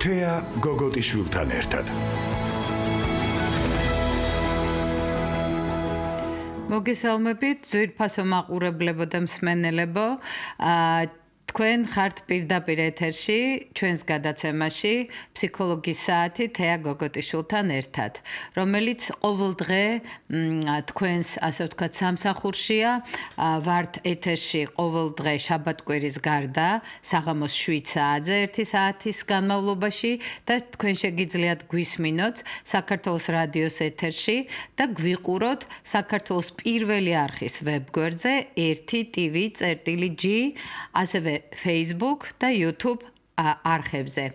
თეა გოგოტიშვილთან ერთად. მოგესალმებით, ძვირფასო მაყურებლებო და მსმენელებო. აა თქვენ ხართ პირდაპირ ეთერში ჩვენს გადაცემაში ფსიქოლოგი საათი თეა გოგოტიშულთან ერთად რომელიც ყოველდღე თქვენს ასე ვთქვათ სამსახურშია ვართ ეთერში ყოველდღე შაბათკვირის გარდა საღამოს 7 საათზე 1 საათის განმავლობაში და თქვენ შეგიძლიათ გვისმინოთ საქართველოს რადიოს ეთერში და გვიყუროთ საქართველოს პირველი არხის ვებგვერდზე 1tv.g ასევე Facebook და YouTube არხებზე.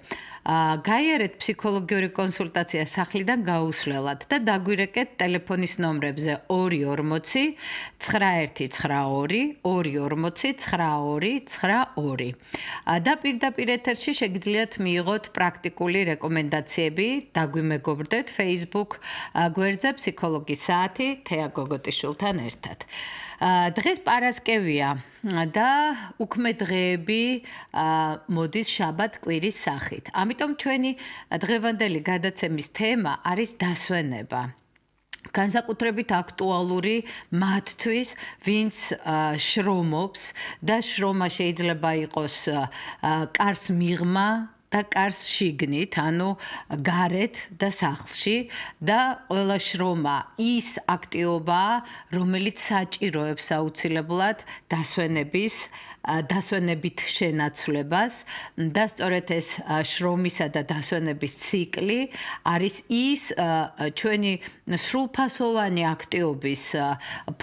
გაიარეთ ფსიქოლოგიური კონსულტაცია სახლიდან გაუსვლელად და დაგვირეკეთ ტელეფონის ნომრებზე 240-9192-240-92-92. და პირდაპირ ეთერში შეგიძლიათ მიიღოთ პრაქტიკული რეკომენდაციები, დაგვიმეგობრდეთ Facebook გვერდზე ფსიქოლოგი საათი თეა გოგოტიშვილთან ერთად. დღეს პარასკევია და უქმე დღეები მოდის შაბათ კვირის სახით. ამ ამიტომ ჩვენი დღევანდელი გადაცემის თემა არის დასვენება. განსაკუთრებით აქტუალური მათთვის, ვინც შრომობს და შრომა შეიძლება იყოს კარს მიღმა და კარს შიგნით, ანუ გარეთ და სახლში და ყველა შრომა ის აქტიობა, რომელიც საჭიროებს აუცილებლად დასვენების დასვენებით შენაცვლებას და სწორედ ეს შრომისა და დასვენების ციკლი არის ის ჩვენი სრულფასოვანი აქტივობის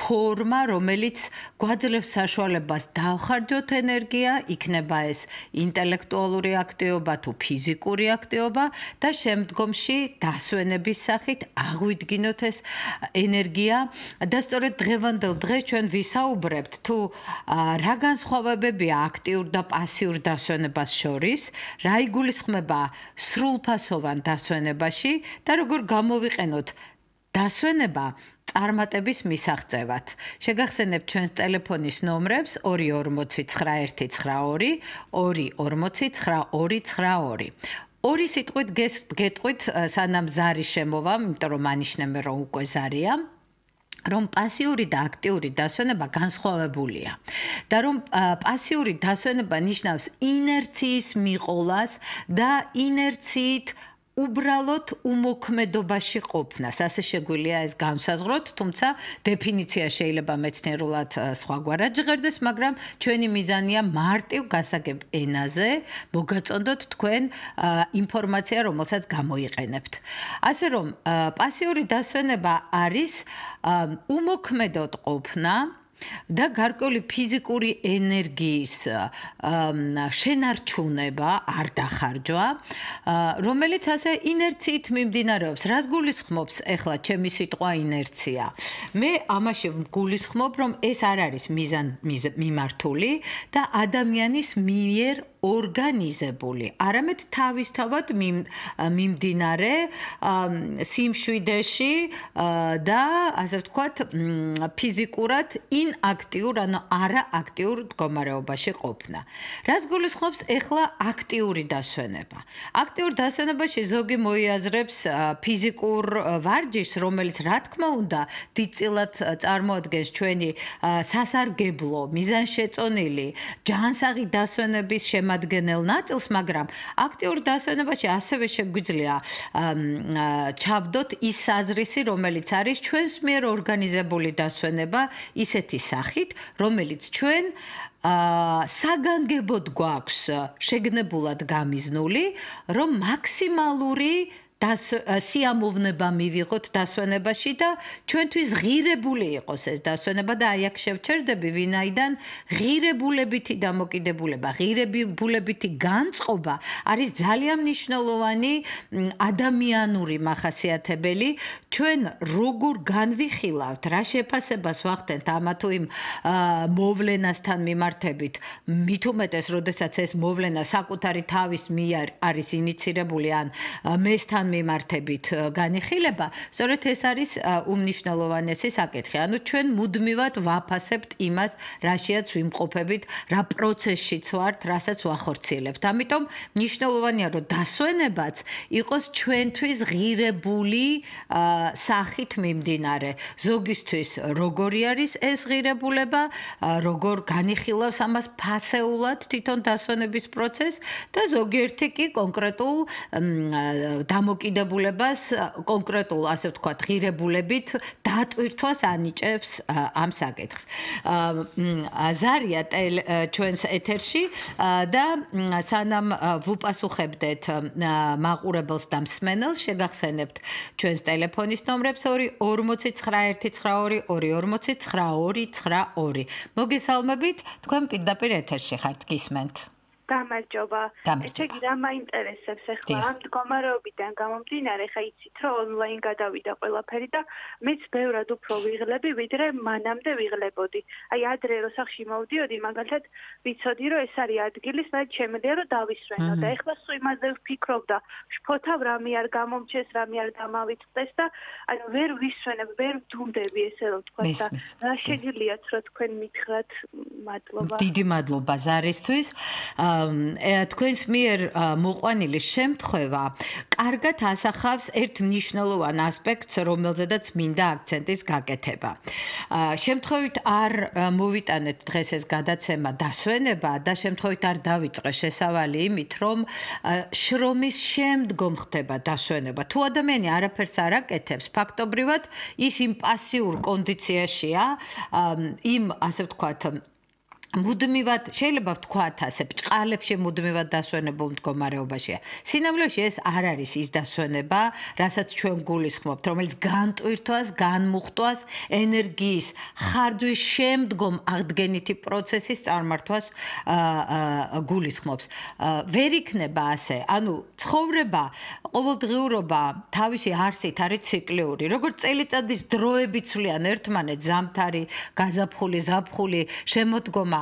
ფორმა, რომელიც გვაძლევს საშუალებას დავხარჯოთ ენერგია, იქნება ეს ინტელექტუალური აქტივობა თუ ფიზიკური აქტივობა და შემდგომში დასვენების სახით აღვიდგინოთ ეს ენერგია და სწორედ დღევანდელ დღეს ჩვენ ვისაუბრებთ თუ რა განსხვავება გარღვევებია აქტიურ და პასიურ დასვენებას შორის, რა იგულისხმება სრულფასოვან დასვენებაში და როგორ გამოვიყენოთ დასვენება წარმატების მისაღწევად. შეგახსენებთ ჩვენს ტელეფონის ნომრებს 2491192 2492. ორი სიტყვით გეტყვით სანამ ზარი შემოვა, იმიტომ რომ მანიშნებ რომ უკვე ზარია. რომ პასიური და აქტიური დასვენება განსხვავებულია და რომ პასიური დასვენება ნიშნავს ინერციის მიყოლას და ინერციით უბრალოდ უმოქმედობაში ყოფნას ასე შეგვიძლია ეს განსაზღვროთ, თუმცა დეფინიცია შეიძლება მეცნიერულად სხვაგვარად ჟღერდეს, მაგრამ ჩვენი მიზანია მარტივ გასაგებ ენაზე მოგაწონდოთ თქვენ ინფორმაცია, რომელსაც გამოიყენებთ. ასე რომ, პასიური დასვენება არის უმოქმედოდ ყოფნა, და გარკვეული ფიზიკური ენერგიის შენარჩუნება არ დახარჯვა, რომელიც ასე ინერციით მიმდინარეობს. რას გულისხმობს ახლა ჩემი სიტყვა ინერცია? მე ამაში გულისხმობ, რომ ეს არ არის მიზან მიმართული და ადამიანის მიერ ორგანიზებული, არამედ თავისთავად მიმდინარე სიმშვიდეში და ასე ვთქვათ, ფიზიკურად ინაქტიურ, ანუ არააქტიურ მდგომარეობაში ყოფნა. რას გულისხმობს ეხლა აქტიური დასვენება? აქტიურ დასვენებაში ზოგი მოიაზრებს ფიზიკურ ვარჯიშს, რომელიც რა თქმა უნდა, დიდწილად წარმოადგენს ჩვენი სასარგებლო, მიზანშეწონილი, ჯანსაღი დასვენების შემა შემადგენელ ნაწილს, მაგრამ აქტიურ დასვენებაში ასევე შეგვიძლია ჩავდოთ ის აზრისი, რომელიც არის ჩვენს მიერ ორგანიზებული დასვენება ისეთი სახით, რომელიც ჩვენ ა საგანგებოდ გვაქვს შეგნებულად გამიზნული, რომ მაქსიმალური და სიამოვნება მივიღოთ დასვენებაში და ჩვენთვის ღირებული იყოს ეს დასვენება და აი აქ შევჩერდები ვინაიდან ღირებულებითი დამოკიდებულება ღირებულებითი განწყობა არის ძალიან მნიშვნელოვანი ადამიანური მახასიათებელი ჩვენ როგორ განвихილავთ რა შეფასებას ვახდენთ ამა თუ იმ მოვლენასთან მიმართებით მithumetes როდესაც ეს მოვლენა საკუთარი თავის მიერ არის ინიცირებული ან მესთან მიმართებით განიხილება, სწორედ ეს არის უმნიშვნელოვანესი საკითხი. ანუ ჩვენ მუდმივად ვაფასებთ იმას, რაშიაც ვიმყოფებით, რა პროცესშიც ვართ, რასაც ვახორციელებთ. ამიტომ მნიშვნელოვანია, რომ დასვენებაც იყოს ჩვენთვის ღირებული სახით მიმდინარე. ზოგისთვის როგორი არის ეს ღირებულება, როგორ განიხილავს ამას ფასეულად თვითონ დასვენების პროცესს და ზოგიერთი კი კონკრეტულ დამო დამოკიდებულებას კონკრეტულ ასე ვთქვათ ღირებულებით დატვირთვას ანიჭებს ამ საკითხს. აზარია ჩვენს ეთერში და სანამ ვუპასუხებდეთ მაყურებელს და მსმენელს შეგახსენებთ ჩვენს ტელეფონის ნომრებს 2491922 2492922. მოგესალმებით, თქვენ პირდაპირ ეთერში ხართ გისმენთ. გამარჯობა. შეგი რა მაინტერესებს ახლა ამ მდგომარეობიდან გამომდინარე, ხა იცით რა ონლაინ გადავიდა ყველაფერი და მეც ბევრად უფრო ვიღლები, ვიდრე მანამდე ვიღლებოდი. აი ადრე რო სახში მოვდიოდი, მაგალითად, ვიცოდი რომ ეს არის ადგილი, სადაც შემიძლია რომ დავისვენო და ახლა სულ იმაზე ვფიქრობდა, შფოთავ რამე არ გამომჩეს, რამე არ დამავიწყდეს და ანუ ვერ ვისვენებ, ვერ ვთუნდები ესე რომ თქვა და რა შეგიძლიათ რა თქვენ მითხრათ? მადლობა. დიდი მადლობა ზარისთვის. აა თქვენს მიერ მოყვანილი შემთხვევა კარგად ასახავს ერთ მნიშვნელოვან ასპექტს, რომელზედაც მინდა აქცენტის გაკეთება. შემთხვევით არ მოვიტანეთ დღეს ეს გადაცემა დასვენება და შემთხვევით არ დავიწყე შესავალი იმით, რომ შრომის შემდგომ ხდება დასვენება. თუ ადამიანი არაფერს არ აკეთებს, ფაქტობრივად ის იმ პასიურ კონდიციაშია, იმ ასე ვთქვათ, მუდმივად შეიძლება ვთქვათ ასე ბჭყალებში მუდმივად დასვენებულ მდგომარეობაშია. სინამდვილეში ეს არ არის ის დასვენება, რასაც ჩვენ გულისხმობთ, რომელიც განტვირთვას, განმუხტვას, ენერგიის ხარდვის შემდგომ აღდგენითი პროცესის წარმართვას გულისხმობს. ვერ იქნება ასე. ანუ ცხოვრება, ყოველდღიურობა თავისი არსით არის ციკლიური. როგორც წელიწადის დროებიც ვლიან ერთმანეთს, ზამთარი, გაზაფხული, ზაფხული, შემოდგომა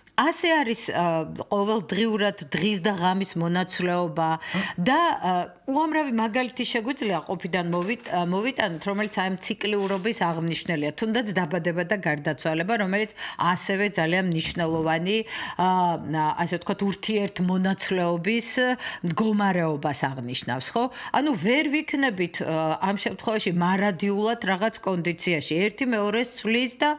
ასე არის ყოველდღიურად დღის და ღამის მონაცვლეობა და უამრავი მაგალითი შეგვიძლია ყოფიდან მოვიტანოთ, რომელიც აი ამ ციკლიურობის აღმნიშვნელია, თუნდაც დაბადება და გარდაცვალება, რომელიც ასევე ძალიან მნიშვნელოვანი ასე ვთქვათ, ურთიერთ მონაცვლეობის მდგომარეობას აღნიშნავს, ხო? ანუ ვერ ვიქნებით ამ შემთხვევაში მარადიულად რაღაც კონდიციაში, ერთი მეორეს ცვლის და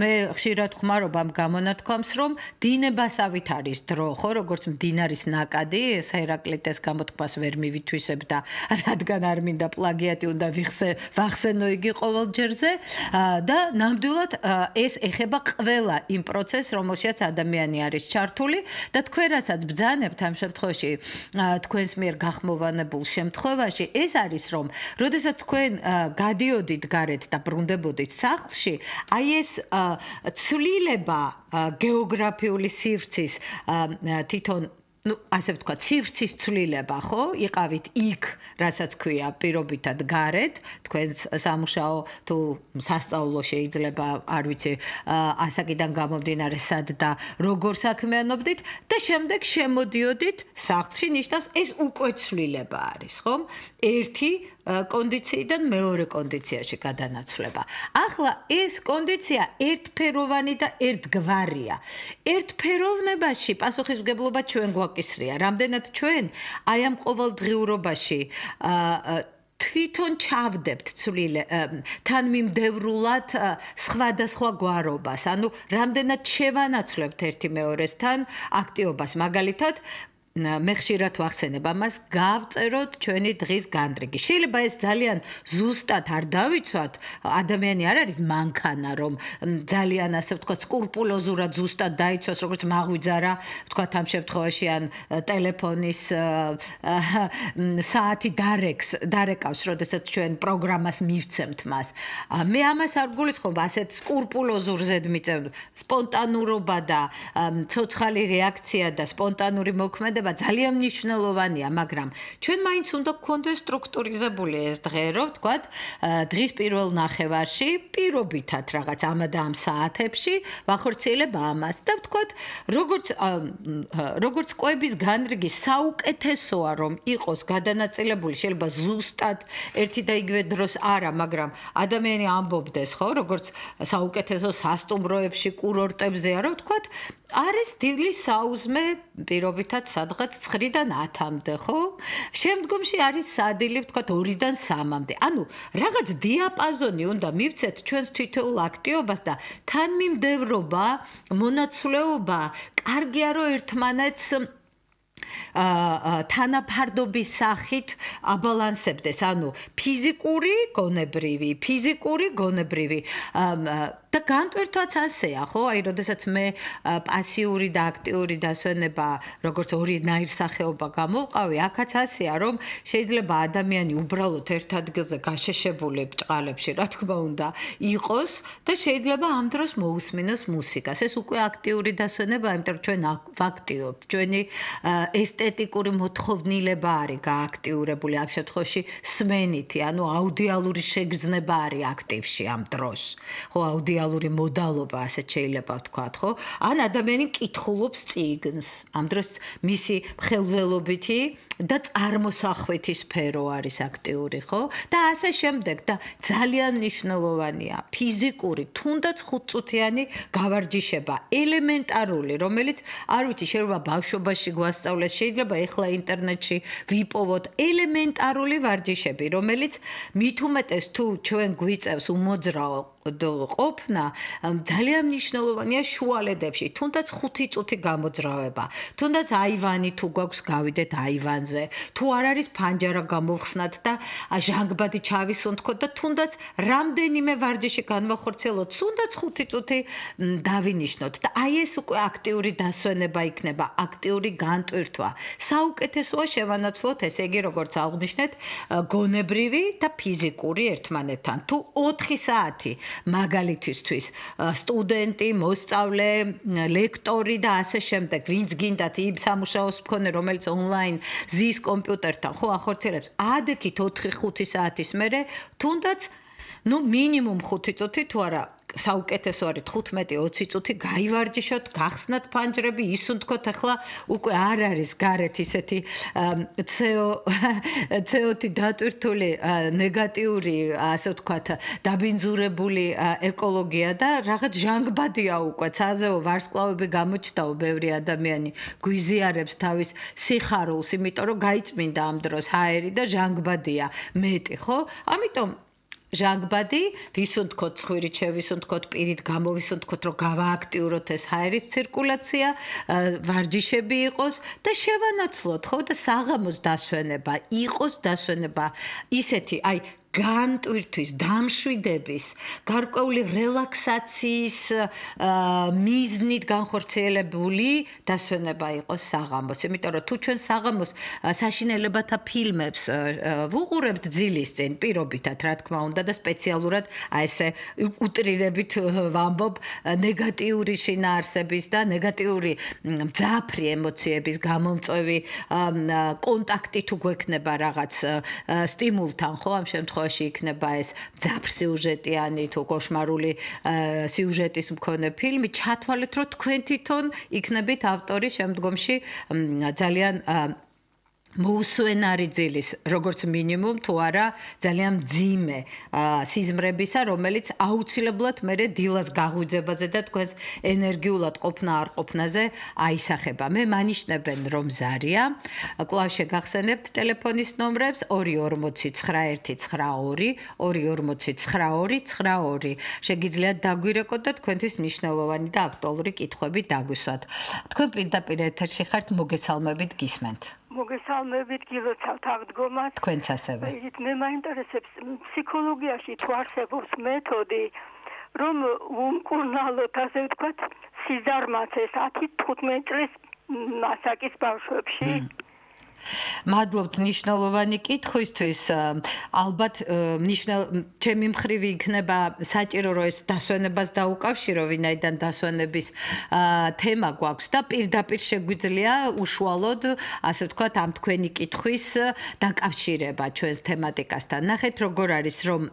მე ხშირად ხმარობ ამ გამონათქვამს, რომ დი მდინებასავით არის დრო, ხო, როგორც მდინარის ნაკადი, საერაკლიტეს გამოთქვას ვერ მივითვისებ და რადგან არ მინდა პლაგიატი უნდა ვიხსე, ვახსენო იგი ყოველჯერზე და ნამდვილად ეს ეხება ყველა იმ პროცესს, რომელშიც ადამიანი არის ჩართული და თქვენ რასაც ბძანებთ ამ შემთხვევაში, თქვენს მიერ გახმოვანებულ შემთხვევაში, ეს არის რომ, როდესაც თქვენ გადიოდით გარეთ და ბრუნდებოდით სახლში, აი ეს ცვლილება გეოგრაფიული სივრცის თვითონ ну, ასე ვთქვა, ცივრცის ცვლილება, ხო? იყავით იქ, რასაც ქვია პირობითად გარეთ, თქვენს სამუშაო თუ სასწაულო შეიძლება, არ ვიცი, ასაკიდან გამომდინარე სად და როგორ საქმიანობდით და შემდეგ შემოდიოდით სახლში, ნიშნავს ეს უკვე ცვლილება არის, ხო? ერთი კონდიციიდან მეორე კონდიციაში გადანაცვლება. ახლა ეს კონდიცია ერთფეროვანი და ერთგვარია. ერთფეროვნებაში პასუხისმგებლობა ჩვენ გვაკისრია. რამდენად ჩვენ აი ამ ყოველდღიურობაში აა თვითონ ჩავდებთ ცვლილ თანმიმდევრულად სხვადასხვა გვარობას, ანუ რამდენად შევანაცვლებთ ერთი მეორესთან აქტიობას, მაგალითად მე ხშირად ვახსენებ ამას, გავწეროთ ჩვენი დღის განდრიგი. შეიძლება ეს ძალიან ზუსტად არ დავიცვათ, ადამიანი არ არის მანქანა, რომ ძალიან ასე ვთქვა, სკრუპულოზურად ზუსტად დაიცვას, როგორც მაღვიძარა, ვთქვა ამ შემთხვევაში ან ტელეფონის საათი დარეკს, დარეკავს, როდესაც ჩვენ პროგრამას მივცემთ მას. მე ამას არ გულისხმობ, ასეთ სკრუპულოზურ ზედმიწევნ, სპონტანურობა და ცოცხალი რეაქცია და სპონტანური მოქმედება ხდება ძალიან მნიშვნელოვანია, მაგრამ ჩვენ მაინც უნდა გქონდეს სტრუქტურიზებული ეს დღე, რომ თქვა, დღის პირველ ნახევარში, პირობითად რაღაც ამა და ამ საათებში ვახორციელება ამას და თქვა, როგორც როგორც კვების განრიგი საუკეთესოა, რომ იყოს გადანაწილებული, შეიძლება ზუსტად ერთი და იგივე დროს არა, მაგრამ ადამიანი ამბობდეს, ხო, როგორც საუკეთესო სასტუმროებში, კურორტებზე არა, თქვა, არის დილის საუზმე პირობითად სადღაც 9-დან 10-მდე, ხო? შემდგომში არის სადილი, ვთქვათ, 2-დან 3-მდე. ანუ რაღაც დიაპაზონი უნდა მივცეთ ჩვენს თითოეულ აქტივობას და თანმიმდევრობა, მონაცვლეობა, კარგია რომ ერთმანეთს ა თანაფარდობის სახით აბალანსებდეს, ანუ ფიზიკური გონებრივი, ფიზიკური გონებრივი და განტვირთვაც ასეა, ხო? აი, როდესაც მე პასიური და აქტიური დასვენება, როგორც ორი ნაირსახეობა გამოვყავი, ახაც ასეა, რომ შეიძლება ადამიანი უბრალოდ ერთ ადგილზე გაშეშებული ბჭყალებში, რა თქმა უნდა, იყოს და შეიძლება ამ დროს მოусმინოს მუსიკას. ეს უკვე აქტიური დასვენებაა, იმიტომ რომ ჩვენ ვაქტიობთ. ჩვენი ესთეტიკური მოთხოვნილება არის გააქტიურებული ამ შემთხვევაში სმენითი, ანუ აუდიალური შეგრძნება არის აქტივში ამ დროს. ხო, აუდი სოციალური მოდალობა ასე შეიძლება ვთქვათ, ხო? ან ადამიანი მკითხულობს წიგნს. ამ დროს მისი ხელველობითი და წარმოსახვითი სფერო არის აქტიური, ხო? და ასე შემდეგ და ძალიან მნიშვნელოვანია ფიზიკური თუნდაც 5 წუთიანი გავარჯიშება, ელემენტარული, რომელიც არ ვიცი შეიძლება ბავშვობაში გვასწავლეს, შეიძლება ეხლა ინტერნეტში ვიპოვოთ ელემენტარული ვარჯიშები, რომელიც მით უმეტეს თუ ჩვენ გვიწევს უმოძრაო ყოფნა ძალიან მნიშვნელოვანია შუალედებში თუნდაც 5 წუთი გამოძრავება თუნდაც აივანი თუ გაქვს გავიდეთ აივანზე თუ არ არის ფანჯარა გამოხსნათ და ჟანგბადი ჩავისუნთქოთ და თუნდაც რამდენიმე ვარჯიში განვახორცელოთ თუნდაც 5 წუთი დავინიშნოთ და აი ეს უკვე აქტიური დასვენება იქნება აქტიური განტვირთვა საუკეთესოა შევანაცვლოთ ესე იგი როგორც აღვნიშნეთ გონებრივი და ფიზიკური ერთმანეთთან თუ 4 საათი მაგალითისთვის სტუდენტი, მოსწავლე, ლექტორი და ასე შემდეგ, ვინც გინდათ იმ სამუშაოს მქონე, რომელიც ონლაინ ზის კომპიუტერთან, ხო, ახორციელებს ადექით 4-5 საათის მერე, თუნდაც ну минимум 5 წუთი თუ არა საუკეთესო არის 15-20 წუთი გაივარჯიშოთ, გახსნათ ფანჯრები, ისუნთქოთ, ახლა უკვე არ არის გარეთ ისეთი CO CO-თი დატვირთული ნეგატიური, ასე ვთქვათ, დაბინძურებული ეკოლოგია და რაღაც ჟანგბადია უკვე. საზეო ვარსკვლავები გამოჩდაო ბევრი ადამიანი გვიზიარებს თავის სიხარულს, იმიტომ რომ გაიწმინდა ამ დროს ჰაერი და ჟანგბადია მეტი, ხო? ამიტომ ჟანგბადი, ვისო თქო ცხვირით შევისო თქო პირით გამოვისო თქო რომ გავააქტიუროთ ეს ჰაერის ცირკულაცია, ვარჯიშები იყოს და შევანაცვლოთ ხო და საღამოს დასვენება, იყოს დასვენება ისეთი, აი განტვირთვის, დამშვიდების, გარკვეული რელაქსაციის მიზნით განხორციელებული დასვენება იყოს საღამოს. იმიტომ რომ თუ ჩვენ საღამოს საშინელებათა ფილმებს ვუყურებთ ძილის წინ პირობითად, რა თქმა უნდა და სპეციალურად აი ესე უტრირებით ვამბობ ნეგატიური შინაარსების და ნეგატიური მძაფრი ემოციების გამომწვევი კონტაქტი თუ გვექნება რაღაც სტიმულთან, ხო, ამ შემთხვევაში შემთხვევაში იქნება ეს ძაფრ სიუჟეტიანი თუ кошмарული სიუჟეტის მქონე ფილმი ჩათვალეთ რომ თქვენ თვითონ იქნებით ავტორი შემდგომში ძალიან მოუსვენარი ძილის როგორც მინიმუმ თუ არა ძალიან ძიმე სიზმრებისა რომელიც აუცილებლად მერე დილას გაღვიძებაზე და თქვენს ენერგიულად ყოფნა არ ყოფნაზე აისახება მე მანიშნებენ რომ ზარია კლავშე გახსენებთ ტელეფონის ნომრებს 2491192 2492992 შეგიძლიათ დაგვირეკოთ და თქვენთვის მნიშვნელოვანი და აქტუალური კითხვები დაგვისვათ თქვენ პირდაპირ ეთერში ხართ მოგესალმებით გისმენთ მოგესალმებით გილოცავ თაღდგომას. თქვენც ასევე. მე მაინტერესებს ფსიქოლოგიაში თუ არსებობს მეთოდი რომ უმკურნალოთ ასე ვთქვათ სიზარმაცეს 10-15 წლის ასაკის ბავშვებში. მადლობთ მნიშვნელოვანი კითხვისთვის. ალბათ მნიშვნელ ჩემი მხრივი იქნება საჭირო რომ ეს დასვენებას დაუკავშირო, ვინაიდან დასვენების თემა გვაქვს და პირდაპირ შეგვიძლია უშუალოდ, ასე ვთქვათ, ამ თქვენი კითხვის დაკავშირება ჩვენს თემატიკასთან. ნახეთ, როგორ არის, რომ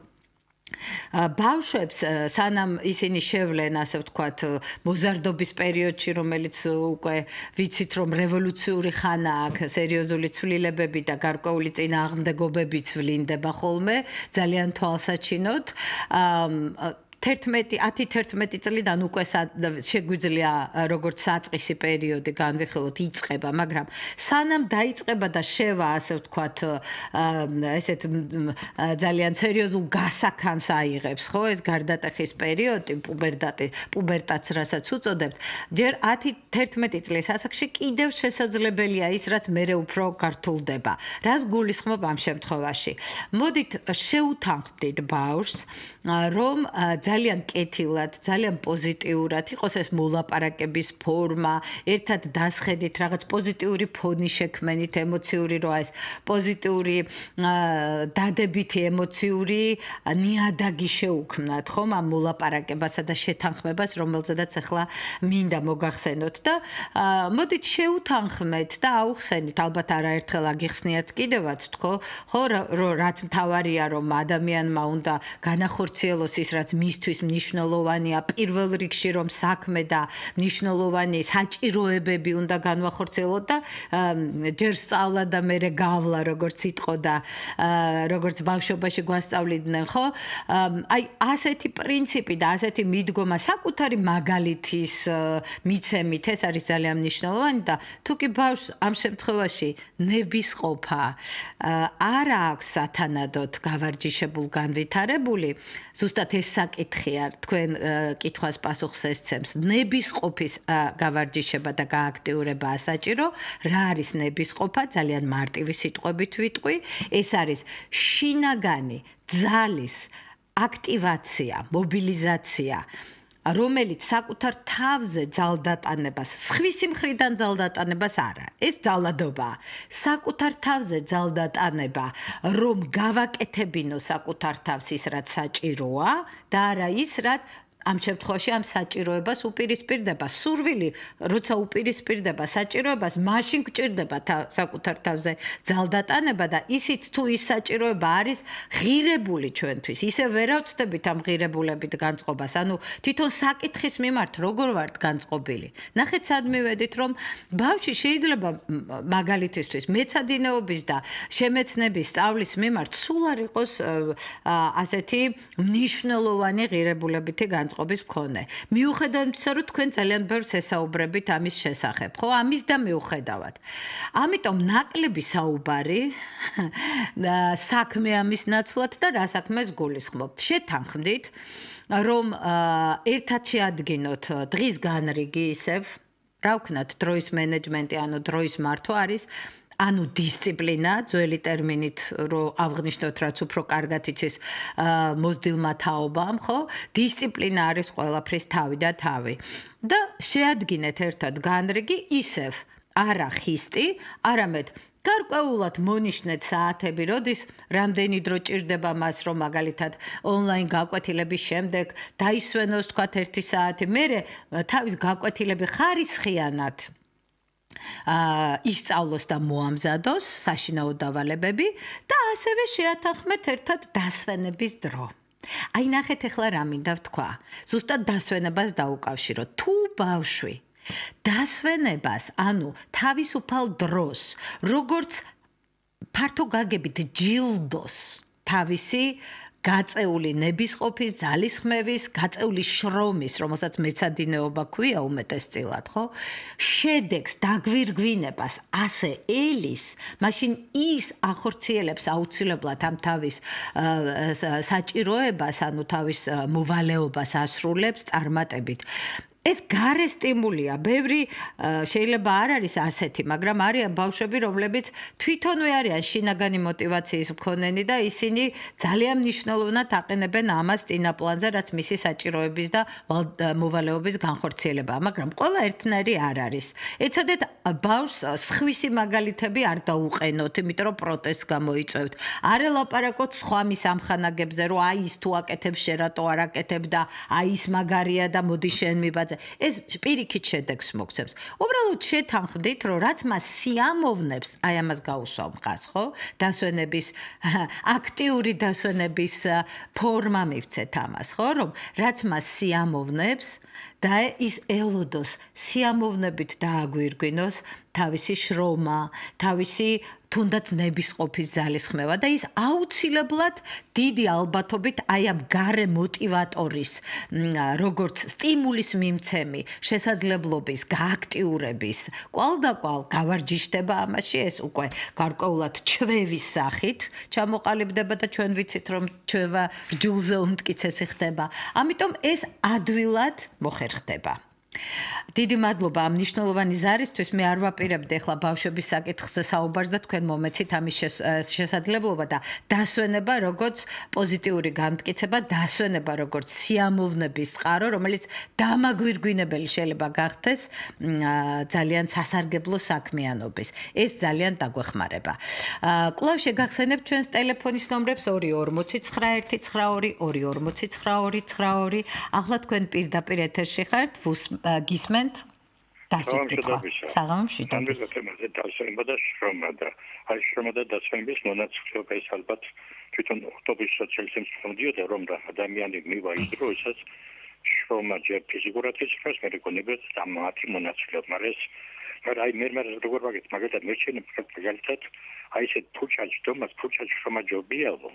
ბავშვებს სანამ ისინი შევლენ ასე ვთქვათ მოზარდობის პერიოდში რომელიც უკვე ვიცით რომ რევოლუციური ხანა აქ სერიოზული ცვლილებები და გარკვეული წინააღმდეგობები ცვლინდება ხოლმე ძალიან თვალსაჩინოდ აა 11 10-11 წლიდან უკვე შეგვიძლია როგორც საწყისი პერიოდი განვიხილოთ იწება, მაგრამ სანამ დაიწყება და შევა, ასე ვთქვათ, ესეთ ძალიან სერიოზულ გასახანს აიღებს, ხო, ეს გარდატეხის პერიოდი, პუბერტატი, პუბერტაც რასაც უწოდებთ, ჯერ 10-11 წლის ასაკში კიდევ შესაძლებელია ის, რაც მეરે უფრო გართულდება. რას გულისხმობ ამ შემთხვევაში? მოდით შეუთანხმდით ბავშვს, რომ ძალიან კეთილად, ძალიან პოზიტიურად იყოს ეს მოლაპარაკების ფორმა, ერთად დასხედით რაღაც პოზიტიური ფონი შექმნით ემოციური როა ეს პოზიტიური დადებითი ემოციური ნიადაგი შეუქმნათ ხომ ამ მოლაპარაკებასა და შეთანხმებას, რომელზედაც ახლა მინდა მოგახსენოთ და მოდით შეუთანხმეთ და აუხსენით, ალბათ არაერთხელ აგიხსნიათ კიდევაც თქო, ხო რაც მთავარია რომ ადამიანმა უნდა განახორციელოს ის რაც მის იმისთვის მნიშვნელოვანია პირველ რიგში რომ საქმე და მნიშვნელოვანი საჭიროებები უნდა განვახორციელო და ჯერ სწავლა და მერე გავლა როგორც იტყო და როგორც ბავშვობაში გვასწავლიდნენ ხო აი ასეთი პრინციპი და ასეთი მიდგომა საკუთარი მაგალითის მიცემით ეს არის ძალიან მნიშვნელოვანი და თუ კი ბავშვ ამ შემთხვევაში ნების ყოფა არ აქვს სათანადოდ გავარჯიშებულ განვითარებული ზუსტად ეს საკი გაკითხიარ თქვენ კითხვას პასუხს ესცემს ნებისყოფის გავარჯიშება და გააქტიურება ასაჭირო რა არის ნებისყოფა ძალიან მარტივი სიტყვებით ვიტყვი ეს არის შინაგანი ძალის აქტივაცია მობილიზაცია რომელიც საკუთარ თავზე ძალდატანებას, სხვისი მხრიდან ძალდატანებას არა, ეს ძალადობა. საკუთარ თავზე ძალდატანება, რომ გავაკეთებინო საკუთარ თავს ის რაც საჭიროა და არა ის რაც ამ შემთხვევაში ამ საჭიროებას უპირისპირდება სურვილი როცა უპირისპირდება საჭიროებას მაშინ გჭირდება თა საკუთარ თავზე ძალდატანება და ისიც თუ ის საჭიროება არის ღირებული ჩვენთვის ისე ვერავწდებით ამ ღირებულებით განწყობას ანუ თვითონ საკითხის მიმართ როგორ ვართ განწყობილი ნახეთ სად მივედით რომ ბავში შეიძლება მაგალითისთვის მეცადინეობის და შემეცნების სწავლის მიმართ სულ არ იყოს ასეთი მნიშვნელოვანი ღირებულებითი განწყობა დაწყობის მქონე. მიუხედავად ისა, რომ თქვენ ძალიან ბევრს ესაუბრებით ამის შესახებ, ხო, ამის და მიუხედავად. ამიტომ ნაკლები საუბარი საქმე ამის ნაცვლად და რა საქმეს გულისხმობთ? შეთანხმდით, რომ ერთად შეადგინოთ დღის განრიგი ისევ რა ვქნათ დროის მენეჯმენტი, ანუ დროის მართვა არის ანუ დისციპლინა ძველი ტერმინით რო აღნიშნოთ რაც უფრო კარგად იცის მოსდილმა თაობამ ხო დისციპლინა არის ყველაფრის თავი და თავი და შეადგინეთ ერთად განრიგი ისევ არა ხისტი არამედ გარკვეულად მონიშნეთ საათები, როდის რამდენი დრო ჭირდება მას, რომ მაგალითად ონლაინ გაკვეთილების შემდეგ დაისვენოს თქვა 1 საათი. მე თავის გაკვეთილები ხარისხიანად აა ისწავლოს და მოამზადოს საშინაო დავალებები და ასევე შეათანხმეთ ერთად დასვენების დრო. აი ნახეთ ახლა რა მინდა ვთქვა. ზუსტად დასვენებას დაუკავშირო. თუ ბავშვი დასვენებას, ანუ თავისუფალ დროს, როგორც ფართო გაგებით ჯილდოს თავისი გაწეული ნებისყოფის ძალისხმევის, გაწეული შრომის, რომელსაც მეცადინეობა ქვია უმეტესწილად, ხო? შედეგს დაგვირგვინებას ასე ელის, მაშინ ის ახორციელებს აუცილებლად ამ თავის საჭიროებას, ანუ თავის მოვალეობას ასრულებს წარმატებით. ეს გარე სტიმულია, ბევრი შეიძლება არ არის ასეთი, მაგრამ არიან ბავშვები, რომლებიც თვითონვე არიან შინაგანი мотиваციის მქონენი და ისინი ძალიან მნიშვნელოვნად აყენებენ ამას წინაპლანზე, რაც მისი საჭიროების და მოვალეობების განხორციელებაა, მაგრამ ყველა ერთნაირი არ არის. ეცადეთ ბავშვს სხვისი მაგალითები არ დაუყენოთ, იმიტომ რომ პროტესტს გამოიწვევთ. არელაპარაკოთ სხვა მის ამხანაგებზე, რომ აი ის თუ აკეთებს შე რატო არ აკეთებ და აი ის მაგარია და მოდი შენ მიბაძე. ეს პირიქით შედეგს მოგცემს. უბრალოდ შეთანხმდით, რომ რაც მას სიამოვნებს, აი ამას გაუსვამ ხას, ხო? დასვენების აქტიური დასვენების ფორმა მივცეთ ამას, ხო? რომ რაც მას სიამოვნებს, და ის ელოდოს სიამოვნებით დააგვირგვინოს თავისი შრომა, თავისი თუნდაც ნებისყოფის ძალისხმევა და ის აუცილებლად დიდი ალბათობით აი ამ გარე мотиваტორის როგორც სტიმულის მიმცემი, შესაძლებლობის გააქტიურების, ყოველდაყოლ გავარჯიშდება ამაში, ეს უკვე გარკვეულად ჩვევის სახით ჩამოყალიბდება და ჩვენ ვიცით რომ ჩვევა რჯულზე უმტკიცესი ხდება. ამიტომ ეს ადვილად მოხდა ფერხდება დიდი მადლობა ამ მნიშვნელოვანი ზარისთვის მე არ ვაპირებდი ახლა ბავშვების საკითხზე საუბარს და თქვენ მომეცით ამის შესაძლებლობა და დასვენება როგორც პოზიტიური გამტკიცება დასვენება როგორც სიამოვნების წყარო რომელიც დამაგვირგვინებელი შეიძლება გახდეს ძალიან სასარგებლო საქმიანობის ეს ძალიან დაგვეხმარება კლავ შეგახსენებ ჩვენს ტელეფონის ნომრებს 2491922 2492 92 ახლა თქვენ პირდაპირ ეთერში ხართ ვუსმ გისმენთ დასვით საღამოშიტობის თემაზე დასვენება და შრომა და აი შრომა და დასვენების მონაცხლება ეს ალბათ თვითონ ოქტომბერსაც შეიძლება შემოდიოდა რომ და ადამიანი მივა ის დროსაც შრომა ჯე ფიზიკურად ისწრებს მე რეკონებს სამათი მონაცხლება მაგრამ ეს რა აი მე მე როგორ მაგეთ მაგეთ მე შეიძლება გალთოთ აი ეს თუჩაჭ თომას თუჩაჭ შრომა ჯობია ხო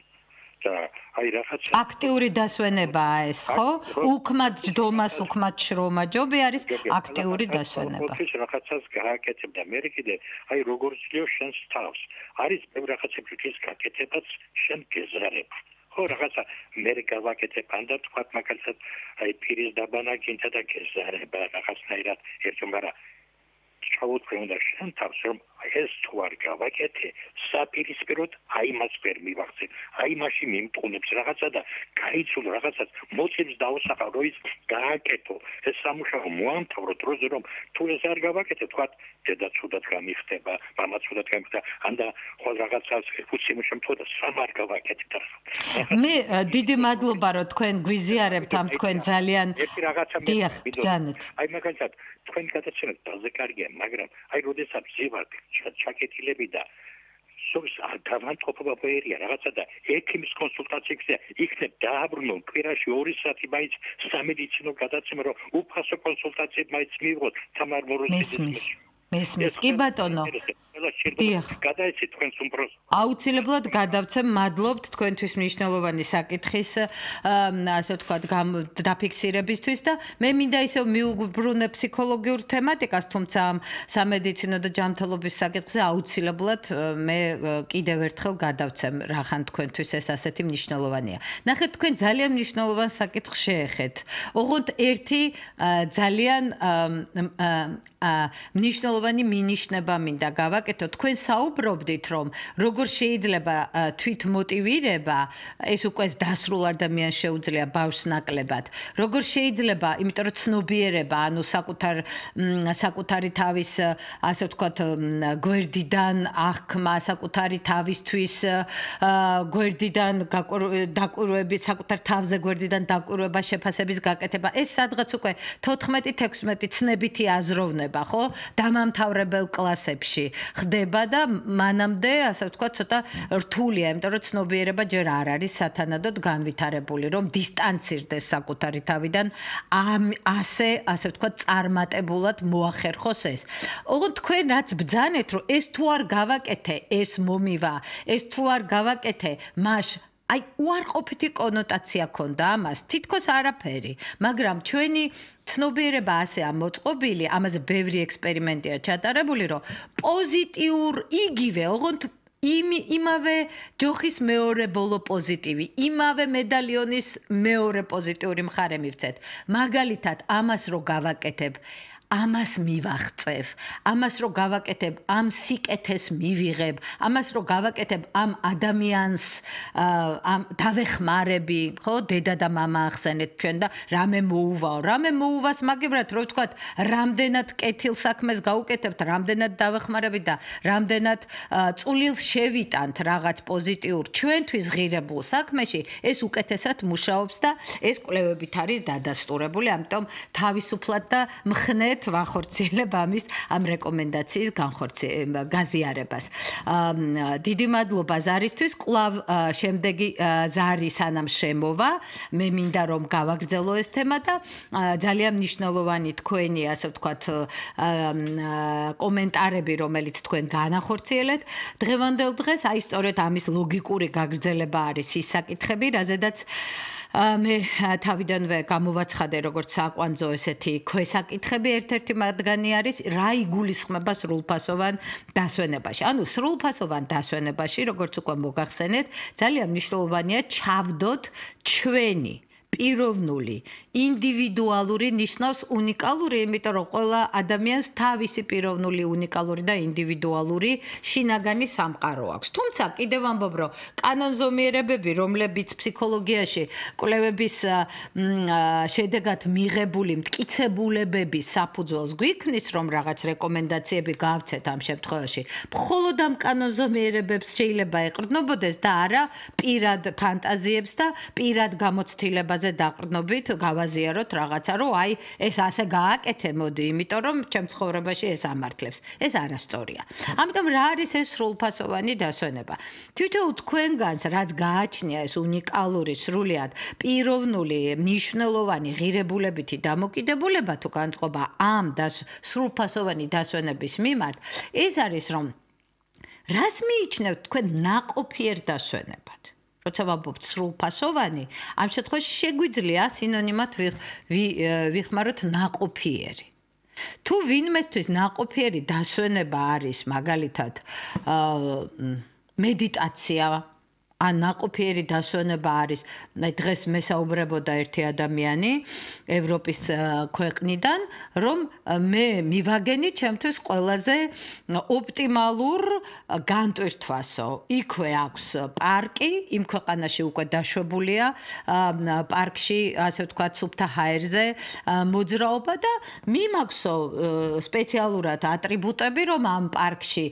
და აი რაღაც აქტიური დასვენებაა ეს ხო? უკმად ჯდომას, უკმად შრომა ჯობი არის აქტიური დასვენება. ის რაღაცას გააკეთებ და მე კიდე აი როგორ შეიძლება შენს თავს არის მე რაღაცებში ის გაკეთებაც შენ გეზარებ. ხო რაღაცა მე გავაკეთებ ან და თქვა მაგალითად აი პირის დაბანა კიდე და გეზარება რაღაცნაირად ერთი მაგრამ ჩავუტყვი უნდა შენ თავს რომ ეს თუ არ გავაკეთე, საპირისპიროდ აი მას ვერ მივახცე. აი მაში მიმტუნებს რაღაცა და გაიცულ რაღაცას მოწებს დაუსახა რომ ის გააკეთო. ეს სამუშაო მოამთავრო დროზე რომ თუ ეს არ გავაკეთე, თქვა დედა ცუდად გამიხდება, мама ცუდად გამიხდება, ანდა ხოლ რაღაცას უცი იმ შემთხვევაში და სამ არ გავაკეთე. მე დიდი მადლობა რომ თქვენ გვიზიარებთ ამ თქვენ ძალიან ერთი რაღაცა მე ძანეთ. აი მაგალითად თქვენ გადაჩენთ დაზე კარგია, მაგრამ აი როდესაც ზივარ ჩაკეტილები და სულს დამარტყოფობა ვერია რაღაცა და ექიმის კონსულტაციებზე იქნებ დააბრუნო კვირაში 2 საათი მაინც სამედიცინო გადაცემა რომ უფასო კონსულტაციები მაინც მიიღოთ თამარ მოროზის მესმის მესმის კი ბატონო აუცილებლად გადავცემ მადლობთ თქვენთვის მნიშვნელოვანი საკითხის ასე ვთქვათ დაფიქსირებისთვის და მე მინდა ისევ მიუბრუნე ფსიქოლოგიურ თემატიკას თუმცა სამედიცინო და ჯანმრთელობის საკითხზე აუცილებლად მე კიდევ ერთხელ გადავცემ რახან თქვენთვის ეს ასეთი მნიშვნელოვანია ნახეთ თქვენ ძალიან მნიშვნელოვან საკითხს შეეხეთ ოღონდ ერთი ძალიან მნიშვნელოვანი მინიშნება მინდა გავა გავაკეთო თქვენ საუბრობდით რომ როგორ შეიძლება თვით мотиვირება ეს უკვე დასრულ ადამიანს შეუძლია ბავშვს ნაკლებად როგორ შეიძლება იმიტომ რომ ცნობიერება ანუ საკუთარ საკუთარი თავის ასე ვთქვათ გვერდიდან ახკმა საკუთარი თავისთვის გვერდიდან დაკურვები საკუთარ თავზე გვერდიდან დაკურვება შეფასების გაკეთება ეს სადღაც უკვე 14 16 ცნებითი აზროვნება ხო დამამთავრებელ კლასებში ხდება და მანამდე ასე ვთქვა ცოტა რთულია, იმიტომ რომ ცნობიერება ჯერ არ არის სათანადოდ განვითარებული, რომ დისტანცირდეს საკუთარი თავიდან ამ ასე ასე ვთქვა წარმატებულად მოახერხოს ეს. ოღონდ თქვენ რაც ბძანეთ, რომ ეს თუ არ გავაკეთე, ეს მომივა, ეს თუ არ გავაკეთე, მაშ აი უარყოფითი კონოტაცია ქონდა ამას, თითქოს არაფერი, მაგრამ ჩვენი ცნობიერება ასე ამოწყობილი, ამაზე ბევრი ექსპერიმენტია ჩატარებული, რომ პოზიტიურ იგივე, ოღონდ იმ იმავე ჯოხის მეორე ბოლო პოზიტივი, იმავე მედალიონის მეორე პოზიტიური მხარე მივცეთ. მაგალითად, ამას რო გავაკეთებ, ამას მივახწევ, ამას რო გავაკეთებ, ამ სიკეთეს მივიღებ, ამას რო გავაკეთებ, ამ ადამიანს ამ დავეხმარები, ხო, დედა და мама ახსენეთ ჩვენ და რამე მოუვაო, რამე მოუვას მაგებრად, რო ვთქვა, რამდენად კეთილ საქმეს გაუკეთებთ, რამდენად დავეხმარები და რამდენად წulil შევიტანთ რაღაც პოზიტიურ ჩვენთვის ღირებულ საქმეში, ეს უკეთესად მუშაობს და ეს კლევებით არის დადასტურებული, ამიტომ თავისუფლად და მხნედ ვერ ვახორციელებ ამის ამ რეკომენდაციის განხორცი გაზიარებას. დიდი მადლობა ზარისთვის. კლავ შემდეგი ზარი სანამ შემოვა, მე მინდა რომ გავაგრძელო ეს თემა და ძალიან მნიშვნელოვანი თქვენი ასე ვთქვათ კომენტარები, რომელიც თქვენ განახორციელეთ. დღევანდელ დღეს აი სწორედ ამის ლოგიკური გაგრძელება არის ის საკითხები, რაზედაც მე თავიდანვე გამოვაცხადე როგორც საკვანძო ესეთი ქვესაკითხები ერთ-ერთი მათგანი არის რა იგულისხმება სრულფასოვან დასვენებაში ანუ სრულფასოვან დასვენებაში როგორც უკვე მოგახსენეთ ძალიან მნიშვნელოვანია ჩავდოთ ჩვენი პიროვნული, ინდივიდუალური ნიშნავს უნიკალური, იმიტომ რომ ყველა ადამიანს თავისი პიროვნული, უნიკალური და ინდივიდუალური შინაგანი სამყარო აქვს. თუმცა კიდევ ამბობ, რომ კანონზომიერებები, რომლებიც ფსიქოლოგიაში კვლევების შედეგად მიღებული მткиცებულებების საფუძველს გვიქნის, რომ რაღაც რეკომენდაციები გავცეთ ამ შემთხვევაში, მხოლოდ ამ კანონზომიერებებს შეიძლება ეყრდნობოდეს და არა პირად ფანტაზიებს და პირად გამოცდილებას ყველაზე დაყრდნობით გავაზიაროთ რაღაცა, რომ აი ეს ასე გააკეთე, მოდი, იმიტომ რომ ჩემ ცხოვრებაში ეს ამართლებს. ეს არასწორია. ამიტომ რა არის ეს სრულფასოვანი დასვენება? თვითონ თქვენგანს რაც გააჩნია ეს უნიკალური, სრულიად პიროვნული, მნიშვნელოვანი ღირებულებითი დამოკიდებულება თუ განწყობა ამ სრულფასოვანი დასვენების მიმართ, ეს არის რომ რას მიიჩნევთ თქვენ ناقოფიერ დასვენებად? როცა ვამბობთ სრულფასოვანი, ამ შემთხვევაში შეგვიძლია სინონიმად ვიხმაროთ ناقოფიერი. თუ ვინმესთვის ناقოფიერი დასვენება არის, მაგალითად, აა მედიტაცია, ან ناقოფიერი დასვენება არის დღეს მესაუბრებოდა ერთი ადამიანი ევროპის ქვეყნიდან რომ მე მივაგენი ჩემთვის ყველაზე ოპტიმალურ განტვირთვასო იქვე აქვს პარკი იმ ქვეყანაში უკვე დაშვებულია პარკში ასე ვთქვა სუფთა ჰაერზე მოძრაობა და მიმაქსო სპეციალურად ატრიბუტები რომ ამ პარკში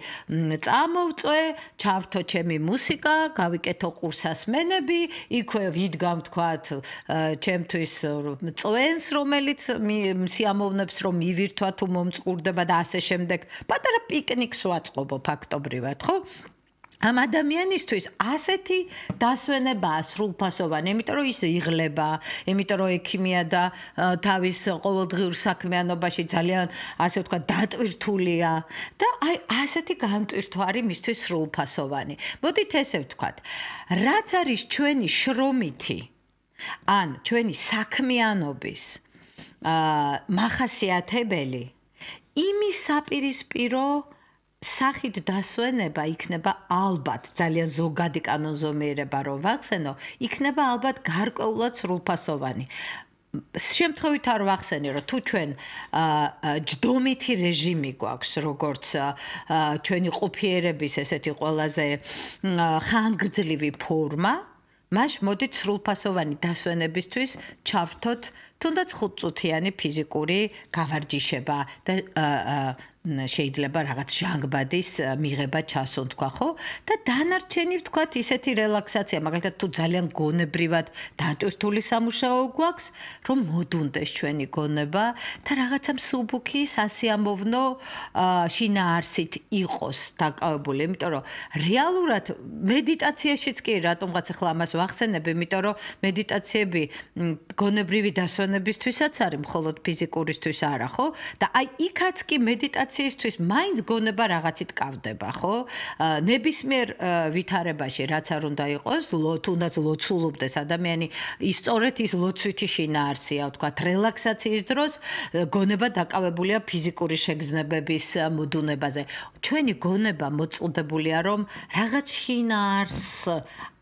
წამოვწვე ჩავრთო ჩემი მუსიკა გავიკეთე საერთო კურსას მენები, იქვე ვიდგამ თქვა ჩემთვის წვენს, რომელიც სიამოვნებს რომ მივირთვა თუ მომწყურდება და ასე შემდეგ. პატარა პიკნიკს ვაწყობო ფაქტობრივად, ხო? ამ ადამიანისთვის ასეთი დასვენება სრულფასოვანი, იმიტომ რომ ის იღლება, იმიტომ რომ ექიმია და თავის ყოველდღიურ საქმიანობაში ძალიან ასე ვთქვა დატვირთულია და აი ასეთი განტვირთვა არის მისთვის სრულფასოვანი. მოდით ესე ვთქვათ. რაც არის ჩვენი შრომითი ან ჩვენი საქმიანობის აა მახასიათებელი, იმის საპირისპირო სახით დასვენება იქნება ალბათ ძალიან ზოგადი კანონზომიერება რომ ვახსენო, იქნება ალბათ გარკვეულად სრულფასოვანი. შემთხვევით არ ვახსენე რომ თუ ჩვენ ჯდომითი რეჟიმი გვაქვს როგორც ჩვენი ყოფიერების ესეთი ყველაზე ხანგრძლივი ფორმა მაშ მოდით სრულფასოვანი დასვენებისთვის ჩავრთოთ თუნდაც 5 წუთიანი ფიზიკური გავარჯიშება და აა შეიძლება რაღაც ჟანგბადის მიღება ჩასონ თქვა ხო და დანარჩენი ვთქვა ისეთი რელაქსაცია მაგალითად თუ ძალიან გონებრივად დატვირთული სამუშაო გვაქვს რომ მოდუნდეს ჩვენი გონება და რაღაცა მსუბუქი სასიამოვნო შინაარსით იყოს დაკავებული იმიტომ რომ რეალურად მედიტაციაშიც კი რატომღაც ახლა ამას ვახსენებ იმიტომ რომ მედიტაციები გონებრივი დასვენებისთვისაც არის მხოლოდ ფიზიკურისთვის არა ხო და აი იქაც კი მედიტაცია ადაპტაციისთვის მაინც გონება რაღაცით კავდება, ხო? ნებისმიერ ვითარებაში რაც არ უნდა იყოს, თუნდაც ლოცულობდეს ადამიანი, ისoret ის ლოცვითი შინაარსია, თქვა, რელაქსაციის დროს გონება დაკავებულია ფიზიკური შეგრძნებების მოდუნებაზე. ჩვენი გონება მოწოდებულია რომ რაღაც შინაარს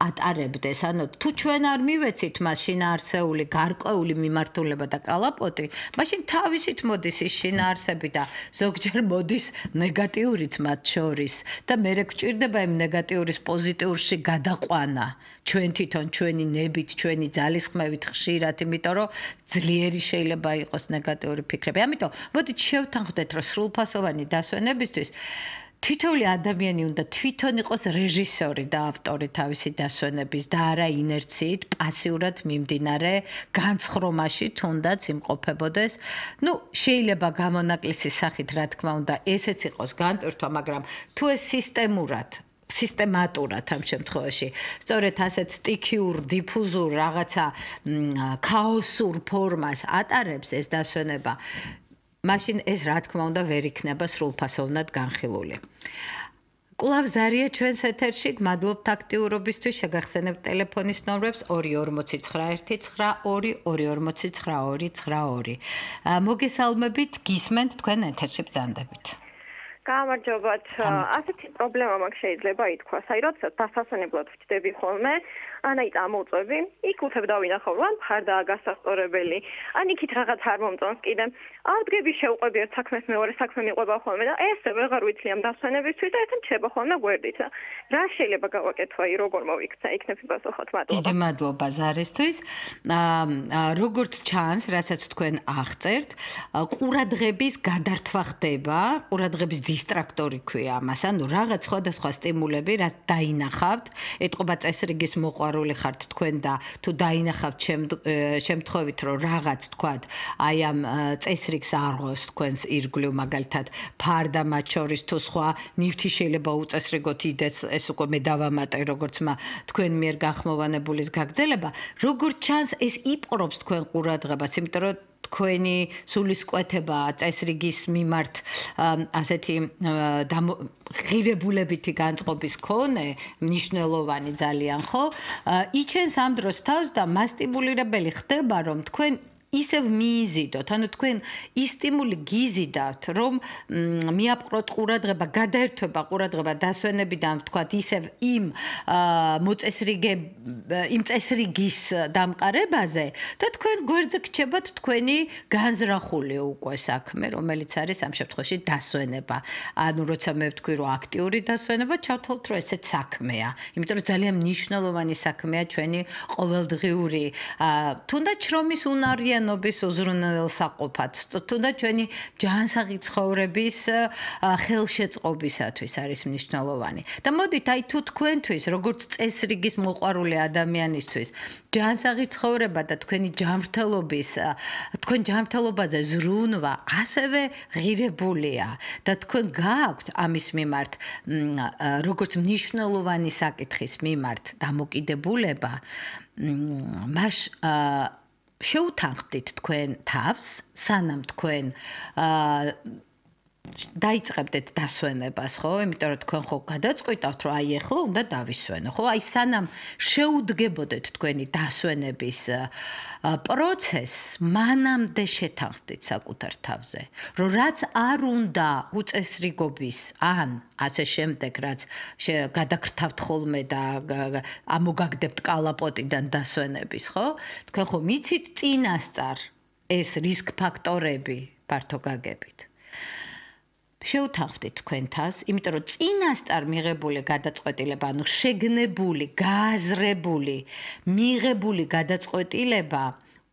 ატარებდეს. ანუ თუ ჩვენ არ მივეცით მაშინ არსეული გარკვეული მიმართულება და კალაპოტი, მაშინ თავისით მოდის ის შინაარსები და ზოგჯერ მოდის ნეგატიურიც მათ შორის და მე გვჭირდება იმ ნეგატიურის პოზიტიურში გადაყვანა. ჩვენ თვითონ ჩვენი ნებით, ჩვენი ძალისხმევით ხშირად, იმიტომ რომ ძლიერი შეიძლება იყოს ნეგატიური ფიქრები. ამიტომ, მოდით შევთანხმდეთ, რომ სრულფასოვანი დასვენებისთვის თვითონი ადამიანი უნდა თვითონ იყოს რეჟისორი და ავტორი თავისი დასვენების და არა ინერციით პასიურად მიმდინარე განცხრომაში თუნდაც იმყოფებოდეს. ნუ შეიძლება გამონაკლისის სახით რა თქმა უნდა ესეც იყოს განტვირთვა, მაგრამ თუ ეს სისტემურად სისტემატურად ამ შემთხვევაში სწორედ ასეთ სტიქიურ დიფუზურ რაღაცა ქაოსურ ფორმას ატარებს ეს დასვენება მაშინ ეს რა თქმა უნდა ვერ იქნება სრულფასოვნად განხილული. კულავ ზარია ჩვენს ეთერში, მადლობთ აქტიურობისთვის. შეგახსენებ ტელეფონის ნომრებს 2491-249-2292-292. მოგესალმებით, გისმენთ თქვენ ეთერში ბრძანდებით. გამარჯობათ. ასეთი პრობლემა მაქვს შეიძლება ითქვას. აი, როდესაც დასასვენებლად ვჭდები ხოლმე, ანაი წამოწვევი, იქ უთებ დავინახავ რომ ფარდაა გასასწორებელი. ან იქით რაღაც არ მომწონს კიდე. ავდგები შევყვები ერთ საქმეს მეორე საქმე მიყვება ხოლმე და ესე ვეღარ ვითლი ამ დასვენებისთვის და ერთად შევა ხოლმე გვერდით. რა შეიძლება გავაკეთოი, როგორ მოიქცა, იქნება პასუხოთ მადლობა. დიდი მადლობა ზარესთვის. აა როგორც ჩანს, რასაც თქვენ აღწერთ, ყურადღების გადართვა ხდება, ყურადღების დისტრაქტორი ქვია ამას, ანუ რაღაც სხვადასხვა სტიმულები, რაც დაინახავთ, ეთყობა წესრიგის მოყვა საყვარული ხართ თქვენ და თუ დაინახავთ შემთხვევით რომ რაღაც თქვათ აი ამ წესრიგს არღოს თქვენს ირგვლივ მაგალითად ფარდა მათ შორის თუ სხვა ნივთი შეიძლება უწესრიგოთ იდეს ეს უკვე მე დავამატე როგორც მა თქვენ მიერ გახმოვანებულის გაგზელება როგორც ჩანს ეს იპყრობს თქვენ ყურადღებას იმიტომ რომ თქვენი სულისკვეთება წესრიგის მიმართ ასეთი ღირებულებითი განწყობის ქონე მნიშვნელოვანი ძალიან ხო? იჩენს ამ დროს თავს და მასტიბულირებელი ხდება რომ თქვენ ისევ მიიზიდოთ. ანუ თქვენ ისტიმული გიზიდავთ, რომ მიაპყროთ ყურადღება, გადაერთვება ყურადღება დასვენებიდან, ვთქვათ, ისევ იმ მოწესრიგე იმ წესრიგის დამყარებაზე და თქვენ გვერდზე გჩებათ თქვენი განზრახული უკვე საქმე, რომელიც არის სამ შემთხვევაში დასვენება. ანუ როცა მე ვთქვი, რომ აქტიური დასვენება, ჩავთვალოთ, რომ ესეც საქმეა. იმიტომ რომ ძალიან მნიშვნელოვანი საქმეა ჩვენი ყოველდღიური თუნდაც შრომის უნარი ადამიანობის უზრუნველ საყოფად თუნდა ჩვენი ჯანსაღი ცხოვრების ხელშეწყობისათვის არის მნიშვნელოვანი და მოდით აი თუ თქვენთვის როგორც წესრიგის მოყარული ადამიანისთვის ჯანსაღი ცხოვრება და თქვენი ჯანმრთელობის თქვენ ჯანმრთელობაზე ზრუნვა ასევე ღირებულია და თქვენ გააქვთ ამის მიმართ როგორც მნიშვნელოვანი საკითხის მიმართ დამოკიდებულება მაშ შეუთანხმდით თქვენ თავს, სანამ თქვენ აა დაიწყებდეთ დასვენებას, ხო? იმიტომ რომ თქვენ ხო გადაწყვიტავთ, რომ აი ეხლა უნდა დავისვენო, ხო? აი სანამ შეუდგებოდეთ თქვენი დასვენების პროცესს, მანამდე შეთანხმდით საკუთარ თავზე, რომ რაც არ უნდა უწესრიგობის ან ასე შემდეგ, რაც გადაგრთავთ ხოლმე და ამოგაგდებთ კალაპოტიდან დასვენების, ხო? თქვენ ხო მიცით წინასწარ ეს რისკ ფაქტორები პარტო გაგებით? შეუთანხმდით თქვენ თავს, იმიტომ რომ წინასწარ მიღებული გადაწყვეტილება, ანუ შეგნებული, გააზრებული, მიღებული გადაწყვეტილება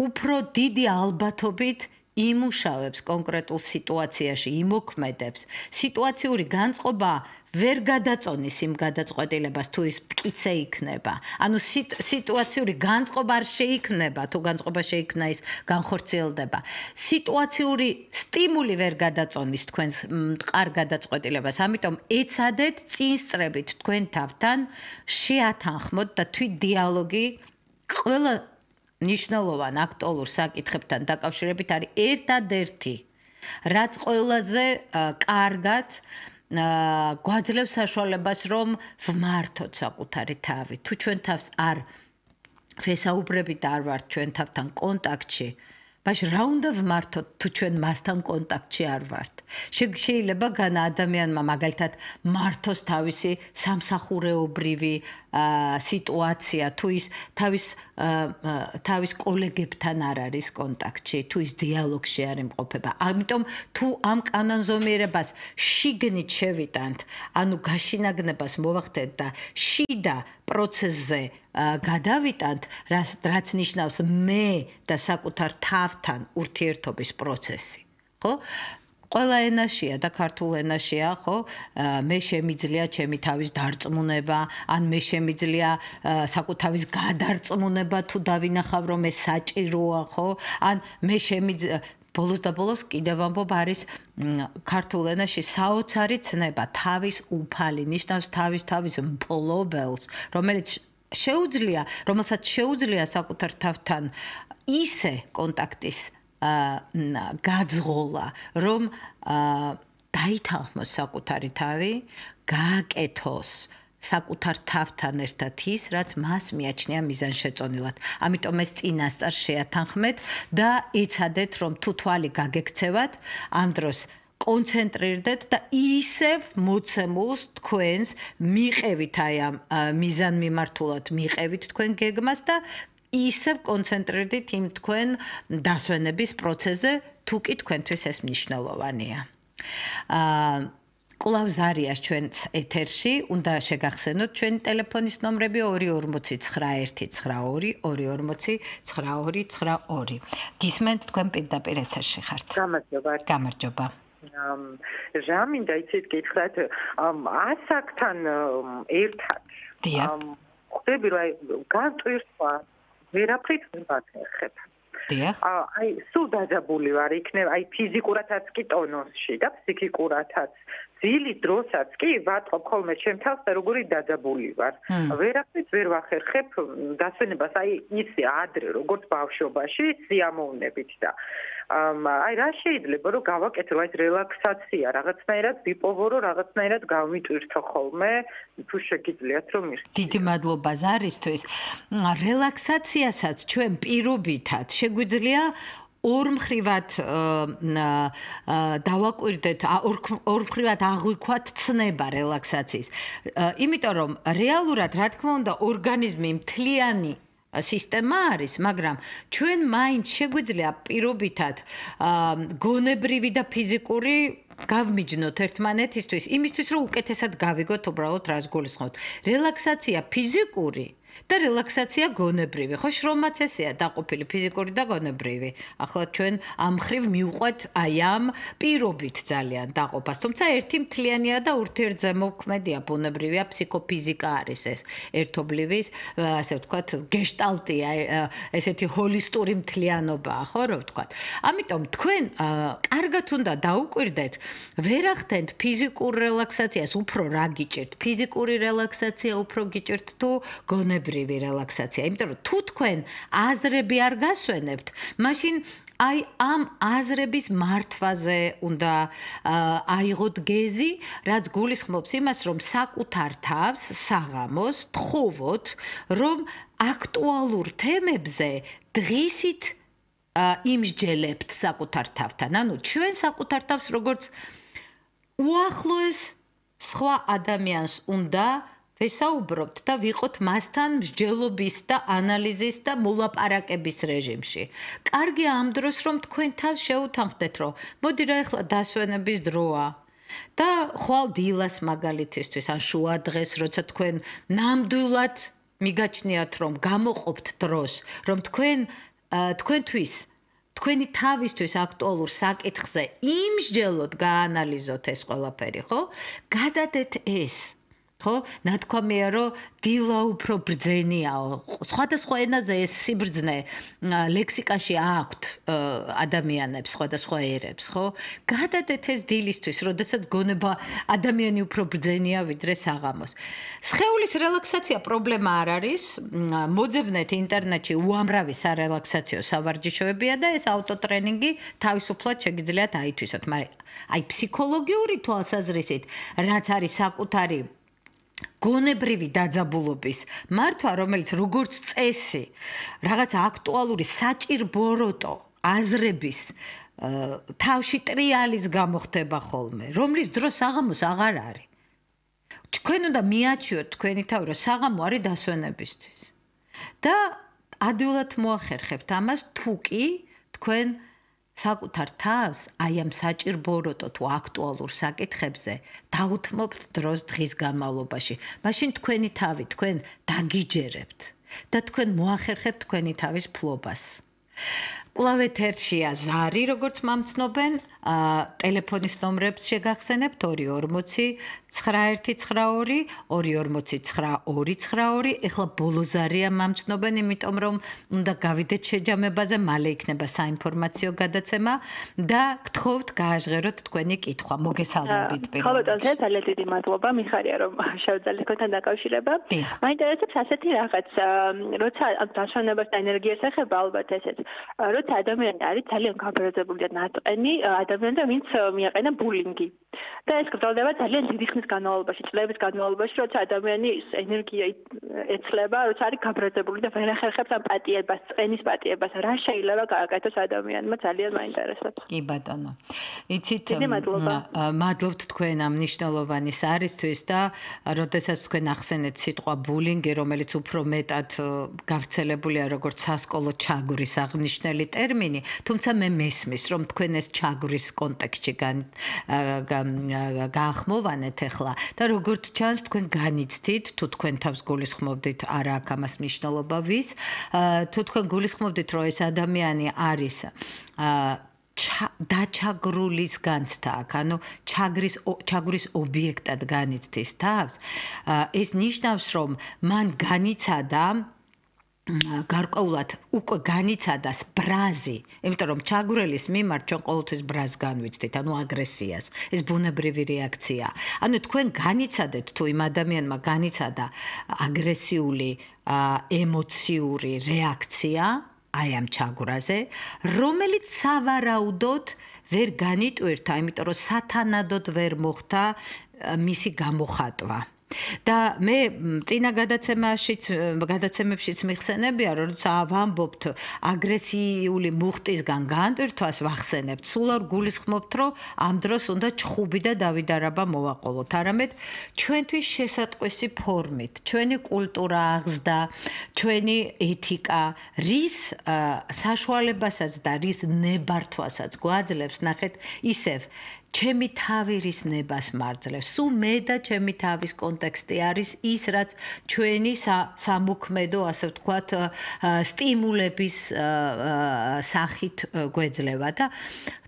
უფრო დიდი ალბათობით იმუშავებს კონკრეტულ სიტუაციაში, იმოქმედებს, სიტუაციური განწყობა ვერ გადაწონის იმ გადაწყვეტილებას თუ ის მტკიცე იქნება. ანუ სიტუაციური განწყობა არ შეიქმნება, თუ განწყობა შეიქმნა ის განხორციელდება. სიტუაციური სტიმული ვერ გადაწონის თქვენს მყარ გადაწყვეტილებას, ამიტომ ეცადეთ წინსწრებით თქვენ თავთან შეათანხმოთ და თვით დიალოგი ყველა მნიშვნელოვან აქტუალურ საკითხებთან დაკავშირებით არის ერთადერთი რაც ყველაზე კარგად გვაძლევს საშუალებას რომ ვმართოთ საკუთარი თავი თუ ჩვენ თავს არ ფესაუბრებით არ ვართ ჩვენ თავთან კონტაქტში ბაშ რა უნდა ვმართოთ თუ ჩვენ მასთან კონტაქტში არ ვართ შეიძლება განა ადამიანმა მაგალითად მართოს თავისი სამსახურეობრივი სიტუაცია თუ ის თავის თავის კოლეგებთან არ არის კონტაქტში, თუ ის დიალოგში არ იმყოფება. ამიტომ თუ ამ კანონზომიერებას შიგნით შევიტანთ, ანუ გაშინაგნებას მოახდეთ და შიდა პროცესზე გადავიტანთ, რაც რაც ნიშნავს მე და საკუთარ თავთან ურთიერთობის პროცესი. ხო? ყველა ენაშია და ქართულ ენაშია, ხო? მე შემიძლია ჩემი თავის დარწმუნება, ან მე შემიძლია საკუთავის გადარწმუნება თუ დავინახავ რომ ეს საჭიროა, ხო? ან მე შემიძლია ბოლოს და ბოლოს კიდევ ამბობ არის ქართულ ენაში საოცარი ცნება, თავის უფალი, ნიშნავს თავის თავის მფლობელს, რომელიც შეუძლია, რომელსაც შეუძლია საკუთარ თავთან ისე კონტაქტის გაძღოლა, რომ დაითანხმოს საკუთარი თავი, გააკეთოს საკუთარ თავთან ერთად ის, რაც მას მიაჩნია მიზანშეწონილად. ამიტომ ეს წინასწარ შეათანხმეთ და ეცადეთ, რომ თუ თვალი გაგექცევათ, ამ დროს კონცენტრირდეთ და ისევ მოცემულს თქვენს მიყევით აი ამ მიზანმიმართულად მიყევით თქვენ გეგმას და ისევ კონცენტრირდით იმ თქვენ დასვენების პროცესზე, თუ კი თქვენთვის ეს მნიშვნელოვანია. აა კულავ ზარიას ჩვენც ეთერში უნდა შეგახსენოთ ჩვენი ტელეფონის ნომრები 2491192 2492292. გისმენთ თქვენ პირდაპირ ეთერში ხართ. გამარჯობა. გამარჯობა. ჟამინდა იცით გითხრათ ასაკთან ერთად. დიახ. ხდები რა განტვირთვა ვერაფრით ვერ ვაფერხებ. დიახ. აი, სულ დაძაბული ვარ, იქნება, აი ფიზიკურადაც კი ტონოსში და ფსიქიკურადაც. ძილი დროსაც კი ვატყობ ხოლმე ჩემ თავს და როგორი დაძაბული ვარ. ვერაფრით ვერ ვახერხებ დასვენებას, აი ისე ადრე როგორც ბავშვობაში, სიამოვნებით და აი რა შეიძლება რომ გავაკეთო აი რელაქსაცია რაღაცნაირად ვიპოვორო რაღაცნაირად გავმიტვირთო ხოლმე თუ შეგიძლიათ რომ ის დიდი მადლობა ზარისთვის რელაქსაციასაც ჩვენ პირობითად შეგვიძლია ორმხრივად დავაკვირდეთ ორმხრივად აღვიქვათ ცნება რელაქსაციის იმიტომ რომ რეალურად რა თქმა უნდა ორგანიზმი მთლიანი სისტემა არის, მაგრამ ჩვენ მაინც შეგვიძლია პირობითად გონებრივი და ფიზიკური გავმიჯნოთ ერთმანეთისთვის, იმისთვის რომ უკეთესად გავიგოთ უბრალოდ რას გულისხმობთ. რელაქსაცია ფიზიკური და რელაქსაცია გონებრივი, ხო შრომაც ესეა დაყופილი ფიზიკური და გონებრივი. ახლა ჩვენ ამხრივ მიუყვეთ აი ამ პირობით ძალიან დაყופას, თუმცა ერთი მთლიანია და ურთიერთზე მოქმედია ბუნებრივია ფსიქოფიზიკა არის ეს. ერთობლივის, ასე ვთქვათ, გეშტალტია ესეთი ჰოლისტური მთლიანობაა, ხო, რა ვთქვათ. ამიტომ თქვენ კარგად უნდა დაუკვირდეთ, ვერ ახდენთ ფიზიკურ რელაქსაციას, უფრო რა გიჭერთ? ფიზიკური რელაქსაცია უფრო გიჭერთ თუ გონებრივი? ბუნებრივი რელაქსაცია, იმიტომ რომ თუ თქვენ აზრები არ გასვენებთ, მაშინ აი ამ აზრების მართვაზე უნდა აიღოთ გეზი, რაც გულისხმობს იმას, რომ საკუთარ თავს საღამოს თხოვოთ, რომ აქტუალურ თემებზე დღისით იმსჯელებთ საკუთარ თავთან. ანუ ჩვენ საკუთარ თავს როგორც უახლოეს სხვა ადამიანს უნდა აა ვისაუბრობთ და ვიყოთ მასთან მსჯელობის და ანალიზის და მოლაპარაკების რეჟიმში. კარგია ამ დროს რომ თქვენთან შეუთანხმდეთ, რომ მოდი რა ახლა დასვენების დროა. და ხვალ დილას მაგალითისთვის, ან შუა დღეს, როცა თქვენ ნამდვილად მიგაჩნიათ, რომ გამოყოფთ დროს, რომ თქვენ თქვენთვის თქვენი თავისთვის აქტუალურ საკითხზე იმსჯელოდ გაანალიზოთ ეს ყველაფერი, ხო? გადადეთ ეს ხო? ნათქვამია, რომ დილა უფრო ბრძენიაო. სხვადასხვა ენაზე ეს სიბრძნე ლექსიკაში აქვთ ადამიანებს, სხვადასხვა ერებს, ხო? გადადეთ ეს დილისთვის, როდესაც გონება ადამიანი უფრო ბრძენია ვიდრე საღამოს. სხეულის რელაქსაცია პრობლემა არ არის. მოძებნეთ ინტერნეტში უამრავი სარელაქსაციო სავარჯიშოებია და ეს ავტოტრენინგი თავისუფლად შეგიძლიათ აითვისოთ, მაგრამ აი ფსიქოლოგიური თვალსაზრისით რაც არის საკუთარი გონებრივი დაძაბულობის მართვა რომელიც როგორც წესი რაღაც აქტუალური საჭირბოროტო აზრების თავში ტრიალის გამოხდება ხოლმე რომლის დრო საღამოს აღარ არის თქვენ უნდა მიაჩიოთ თქვენი თავი რომ საღამო არის დასვენებისთვის და ადვილად მოახერხებთ ამას თუკი თქვენ საკუთარ თავს აი ამ საჭირბოროტო თუ აქტუალურ საკითხებზე დაუთმობთ დროს დღის განმავლობაში. მაშინ თქვენი თავი თქვენ დაგიჯერებთ და თქვენ მოახერხებთ თქვენი თავის ფლობას. კლავეთერშია ზარი როგორც მამცნობენ, ა ტელეფონის ნომრებს შეგახსენებთ 240 9192 ეხლა ბოლოზარია მამწნობენ იმიტომ რომ უნდა გავიდეთ შეჯამებაზე მალე იქნება საინფორმაციო გადაცემა და გთხოვთ გააჟღეროთ თქვენი კითხვა მოგესალმებით პირველ რიგში ხალხო ძალიან ძალიან დიდი მადლობა მიხარია რომ შევძალეთ თქვენთან დაკავშირება მაინტერესებს ასეთი რაღაც როცა დაშვენებასთან ენერგიას ეხება ალბათ ესეც როცა ადამიანი არის ძალიან გაბრაზებული და ნატყენი ადამიანი და ვინც მიაყენა ბულინგი და ეს გრძელდება ძალიან დიდი ხნის ჩვენს განმავლობაში, წლების განმავლობაში, როცა ადამიანის ენერგია ეცლება, როცა არის გაბრაზებული და ვერ ახერხებს ამ პატიებას, წენის პატიებას, რა შეიძლება გააკეთოს ადამიანმა, ძალიან მაინტერესებს. კი ბატონო. იცით, მადლობთ თქვენ ამ მნიშვნელოვანი საერთვის და როდესაც თქვენ ახსენეთ სიტყვა ბულინგი, რომელიც უფრო მეტად გავრცელებულია როგორც სასკოლო ჩაგვრის აღნიშნული ტერმინი, თუმცა მე მესმის, რომ თქვენ ეს ჩაგვრის კონტექსტში განახმოვანეთ ეხლა ახლა და როგორც ჩანს თქვენ განიცდით თუ თქვენ თავს გულისხმობდით არა აქ ამას მნიშვნელობა ვის თუ თქვენ გულისხმობდით რომ ეს ადამიანი არის დაჩაგრულის განცდა აქ ანუ ჩაგრის ჩაგრის ობიექტად განიცდის თავს ეს ნიშნავს რომ მან განიცადა გარკვეულად უკვე განიცადას ბრაზი, იმიტომ რომ ჩაგვრელის მიმართ ჩვენ ყოველთვის ბრაზ განვიცდით, ანუ აგრესიას, ეს ბუნებრივი რეაქცია. ანუ თქვენ განიცადეთ თუ იმ ადამიანმა განიცადა აგრესიული ემოციური რეაქცია აი ამ ჩაგვრაზე, რომელიც სავარაუდოდ ვერ განიტვირთა, იმიტომ რომ სათანადოდ ვერ მოხდა მისი გამოხატვა. და მე წინა გადაცემაშიც გადაცემებშიც მიხსენებია რომ როცა ვამბობთ აგრესიული მუხტისგან განტვირთვას ვახსენებთ სულ არ გულისხმობთ რომ ამ დროს უნდა ჩხუბი და დავიდარაბა მოვაყოლოთ არამედ ჩვენთვის შესატყვისი ფორმით ჩვენი კულტურა აღზდა ჩვენი ეთიკა რის საშუალებასაც და რის ნებართვასაც გვაძლევს ნახეთ ისევ ჩემი თავი რის ნებას მარძლებს. სულ მე და ჩემი თავის კონტექსტი არის ის, რაც ჩვენი სამუქმედო, ასე ვთქვათ, სტიმულების სახით გვეძლევა და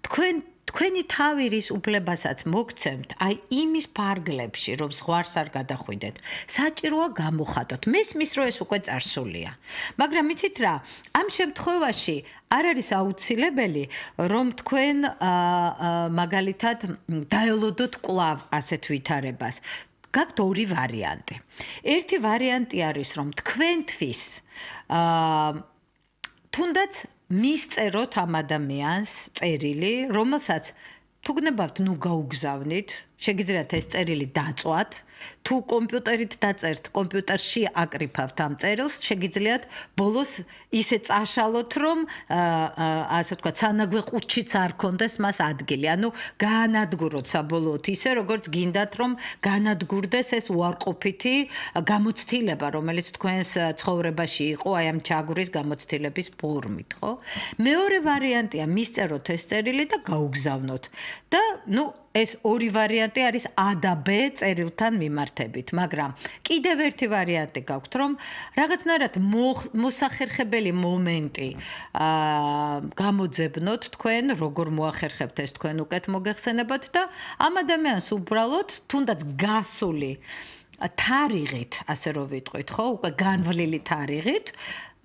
თქვენ თქვენი თავი რის უფლებასაც მოგცემთ, აი იმის ფარგლებში, რომ ზღვარს არ გადახვიდეთ, საჭიროა გამოხატოთ. მესმის რომ ეს უკვე წარსულია. მაგრამ იცით რა, ამ შემთხვევაში არ არის აუცილებელი, რომ თქვენ აა მაგალითად დაელოდოთ კლავ ასეთ ვითარებას. გაქვთ ორი ვარიანტი. ერთი ვარიანტი არის, რომ თქვენთვის აა თუნდაც მისწეროთ ამ ადამიანს წერილი, რომელსაც თუ გნებავთ, ნუ გაუგზავნით, შეგიძლიათ ეს წერილი დაწვათ თუ კომპიუტერით დაწერთ კომპიუტერში აკრიფავთ ამ წერილს შეგიძლიათ ბოლოს ისე წაშალოთ რომ ასე ვთქვა სანაგვე ყუთშიც არ კონდეს მას ადგილი ანუ განადგუროთ საბოლოოდ ისე როგორც გინდათ რომ განადგურდეს ეს უარყოფითი გამოცდილება რომელიც თქვენს ცხოვრებაში იყო აი ამ ჩაგვრის გამოცდილების ფორმით ხო მეორე ვარიანტია მისწეროთ ეს წერილი და გაუგზავნოთ და ნუ ეს ორი ვარიანტი არის ა და ბ წერილთან მიმართებით, მაგრამ კიდევ ერთი ვარიანტი გაქვთ, რომ რაღაცნაირად მოსახერხებელი მომენტი აა გამოძებნოთ თქვენ, როგორ მოახერხებთ ეს თქვენ უკეთ მოგეხსენებათ და ამ ადამიანს უბრალოდ თუნდაც გასული თარიღით, ასე რომ ვიტყვით, ხო, უკვე განვლილი თარიღით,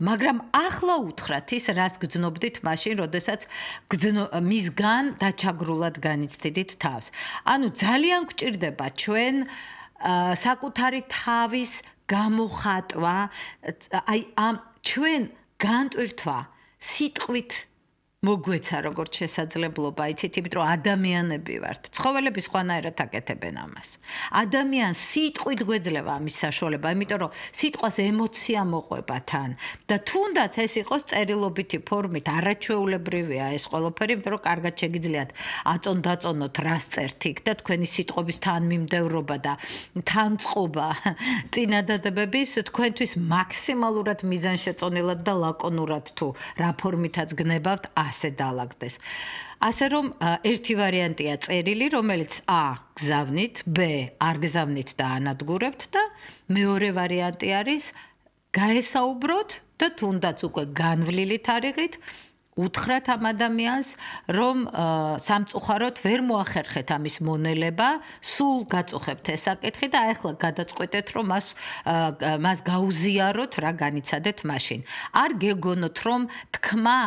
მაგრამ ახლა უთხრათ ის რას გძნობდით მაშინ, როდესაც მისგან დაჩაგრულად განიცდით თავს. ანუ ძალიან გჭირდება ჩვენ საკუთარი თავის გამოხატვა, აი ამ ჩვენ განტვირთვა სიტყვით მოგვეცა როგორც შესაძლებლობა, იცით, იმიტომ რომ ადამიანები ვართ. ცხოველები სხვანაირად აკეთებენ ამას. ადამიანს სიტყვით გვეძლევა ამის საშუალება, იმიტომ რომ სიტყვას ემოცია მოყვება თან და თუნდაც ეს იყოს წერილობითი ფორმით, არაჩვეულებრივია ეს ყველაფერი, იმიტომ რომ კარგად შეგიძლიათ აწონ-დაწონოთ რას წერთ იქ და თქვენი სიტყვების თანმიმდევრობა და თანწყობა წინადადებების თქვენთვის მაქსიმალურად მიზანშეწონილად და ლაკონურად თუ რა ფორმითაც გნებავთ, ა ასე დაალაგდეს. ასე რომ ერთი ვარიანტია წერილი, რომელიც ა გზავნით, ბ არ გზავნით და ანადგურებთ და მეორე ვარიანტი არის გაესაუბროთ და თუნდაც უკვე განვლილი თარიღით უთხრათ ამ ადამიანს რომ სამწუხაროდ ვერ მოახერხეთ ამის მონელება, სულ გაწუხებთ ეს საკითხი და აიხლა გადაწყვეტეთ რომ მას მას გაუზიაროთ რა განიცადეთ მაშინ. არ გეგონოთ რომ თქმა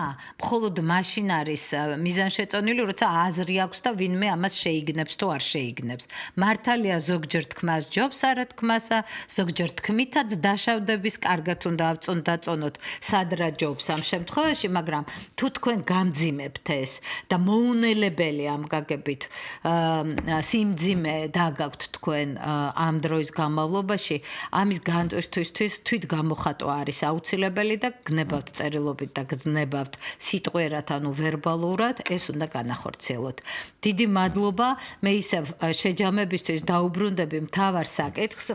მხოლოდ მაშინ არის მიზანშეწონილი, როცა აზრი აქვს და ვინმე ამას შეიგნებს თუ არ შეიგნებს. მართალია ზოგჯერ თქმას ჯობს არა თქმასა, ზოგჯერ თქმითაც დაშავდების კარგად უნდა ავწონ დაწონოთ სადრა ჯობს ამ შემთხვევაში, მაგრამ თუ თქვენ გამძიმებთ ეს და მოუნელებელი ამ გაგებით სიმძიმე დაგაქვთ თქვენ ამ დროის განმავლობაში ამის განტვირთვისთვის თვით გამოხატვა არის აუცილებელი და გნებავთ წერილობით და გნებავთ სიტყვერად ანუ ვერბალურად ეს უნდა განახორციელოთ დიდი მადლობა მე ისევ შეჯამებისთვის დაუბრუნდები მთავარ საკითხს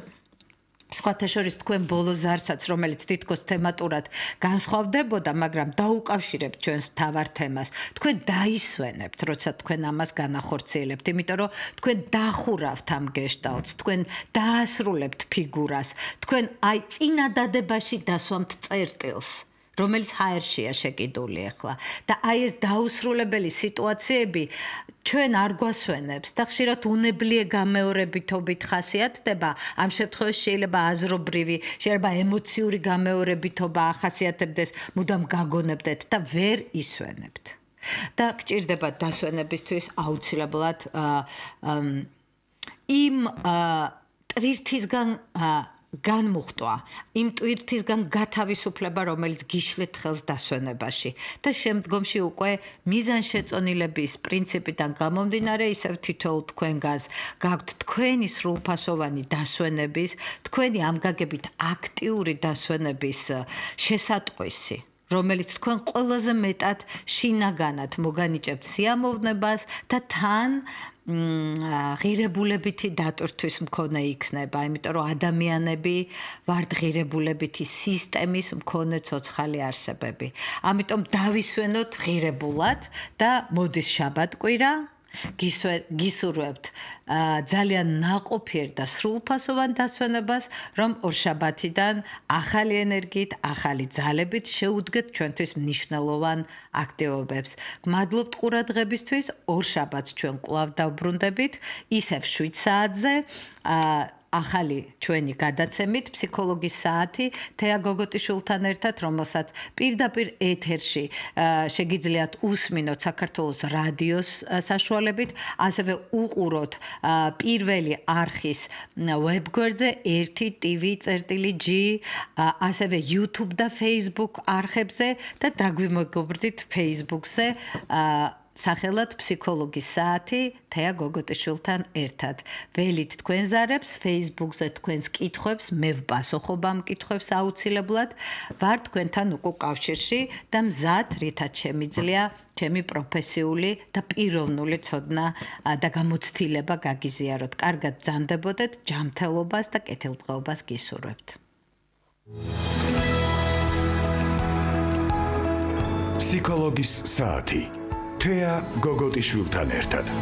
სხვათა შორის თქვენ ბოლო ზარსაც რომელიც თითქოს თემატურად განსხვავდებოდა მაგრამ დაუკავშირებთ ჩვენს მთავარ თემას თქვენ დაისვენებთ როცა თქვენ ამას განახორციელებთ იმიტომ რომ თქვენ დახურავთ ამ გეშტალტს თქვენ დაასრულებთ ფიგურას თქვენ აი წინადადებაში დასვამთ წერტილს რომელიც ჰაერშია შეკიდული ახლა და აი ეს დაუსრულებელი სიტუაციები ჩვენ არ გვასვენებს და ხშირად უნებლიე გამეორებითობით ხასიათდება ამ შემთხვევაში შეიძლება აზრობრივი შეიძლება ემოციური გამეორებითობა ახასიათებდეს მუდამ გაგონებდეთ და ვერ ისვენებთ და გჭირდება დასვენებისთვის აუცილებლად იმ ტვირთისგან განმუხტვა იმ ტვირთისგან გათავისუფლება რომელიც გიშლით ხელს დასვენებაში და შემდგომში უკვე მიზანშეწონილების პრინციპიდან გამომდინარე ისევ თითოეულ თქვენგანს გაქვთ თქვენი სრულფასოვანი დასვენების თქვენი ამგაგებით აქტიური დასვენების შესატყვისი რომელიც თქვენ ყველაზე მეტად შინაგანად მოგანიჭებთ სიამოვნებას და თან ღირებულებითი დატვირთვის მქონე იქნება, იმიტომ რომ ადამიანები ვარ ღირებულებითი სისტემის მქონე ცოცხალი არსებები. ამიტომ დავისვენოთ ღირებულად და მოდის შაბათ კვირა. გისურვებთ ძალიან ناقოფიერ და სრულფასოვან დასვენებას, რომ ორშაბათიდან ახალი ენერგიით, ახალი ძალებით შეუდგეთ ჩვენთვის მნიშვნელოვან აქტივობებს. მადლობთ ყურადღებისთვის. ორშაბათს ჩვენ კვლავ დავბრუნდებით ისევ 7 საათზე. აა ახალი ჩვენი გადაცემით ფსიქოლოგის საათი თეა გოგოტიშულთან ერთად, რომელსაც პირდაპირ ეთერში შეგიძლიათ უსმინოთ საქართველოს რადიოს საშუალებით, ასევე უყუროთ პირველი არქის ვებგვერდზე 1tv.g, ასევე YouTube და Facebook არქებზე და დაგვიმოგობრდით Facebook-ზე სახელად ფსიქოლოგის საათი თეა გოგოტიშვილთან ერთად. ველით თქვენს არებს Facebook-ზე თქვენს კითხვებს, მე ვპასუხობ ამ კითხვებს აუცილებლად. ვარ თქვენთან უკვე კავშირში და მზად რითაც შემიძლია ჩემი პროფესიული და პიროვნული ცოდნა და გამოცდილება გაგიზიაროთ. კარგად ძანდებოდეთ, ჯანმრთელობას და კეთილდღეობას გისურვებთ. психологис сати თეა გოგოტიშვილთან ერთად.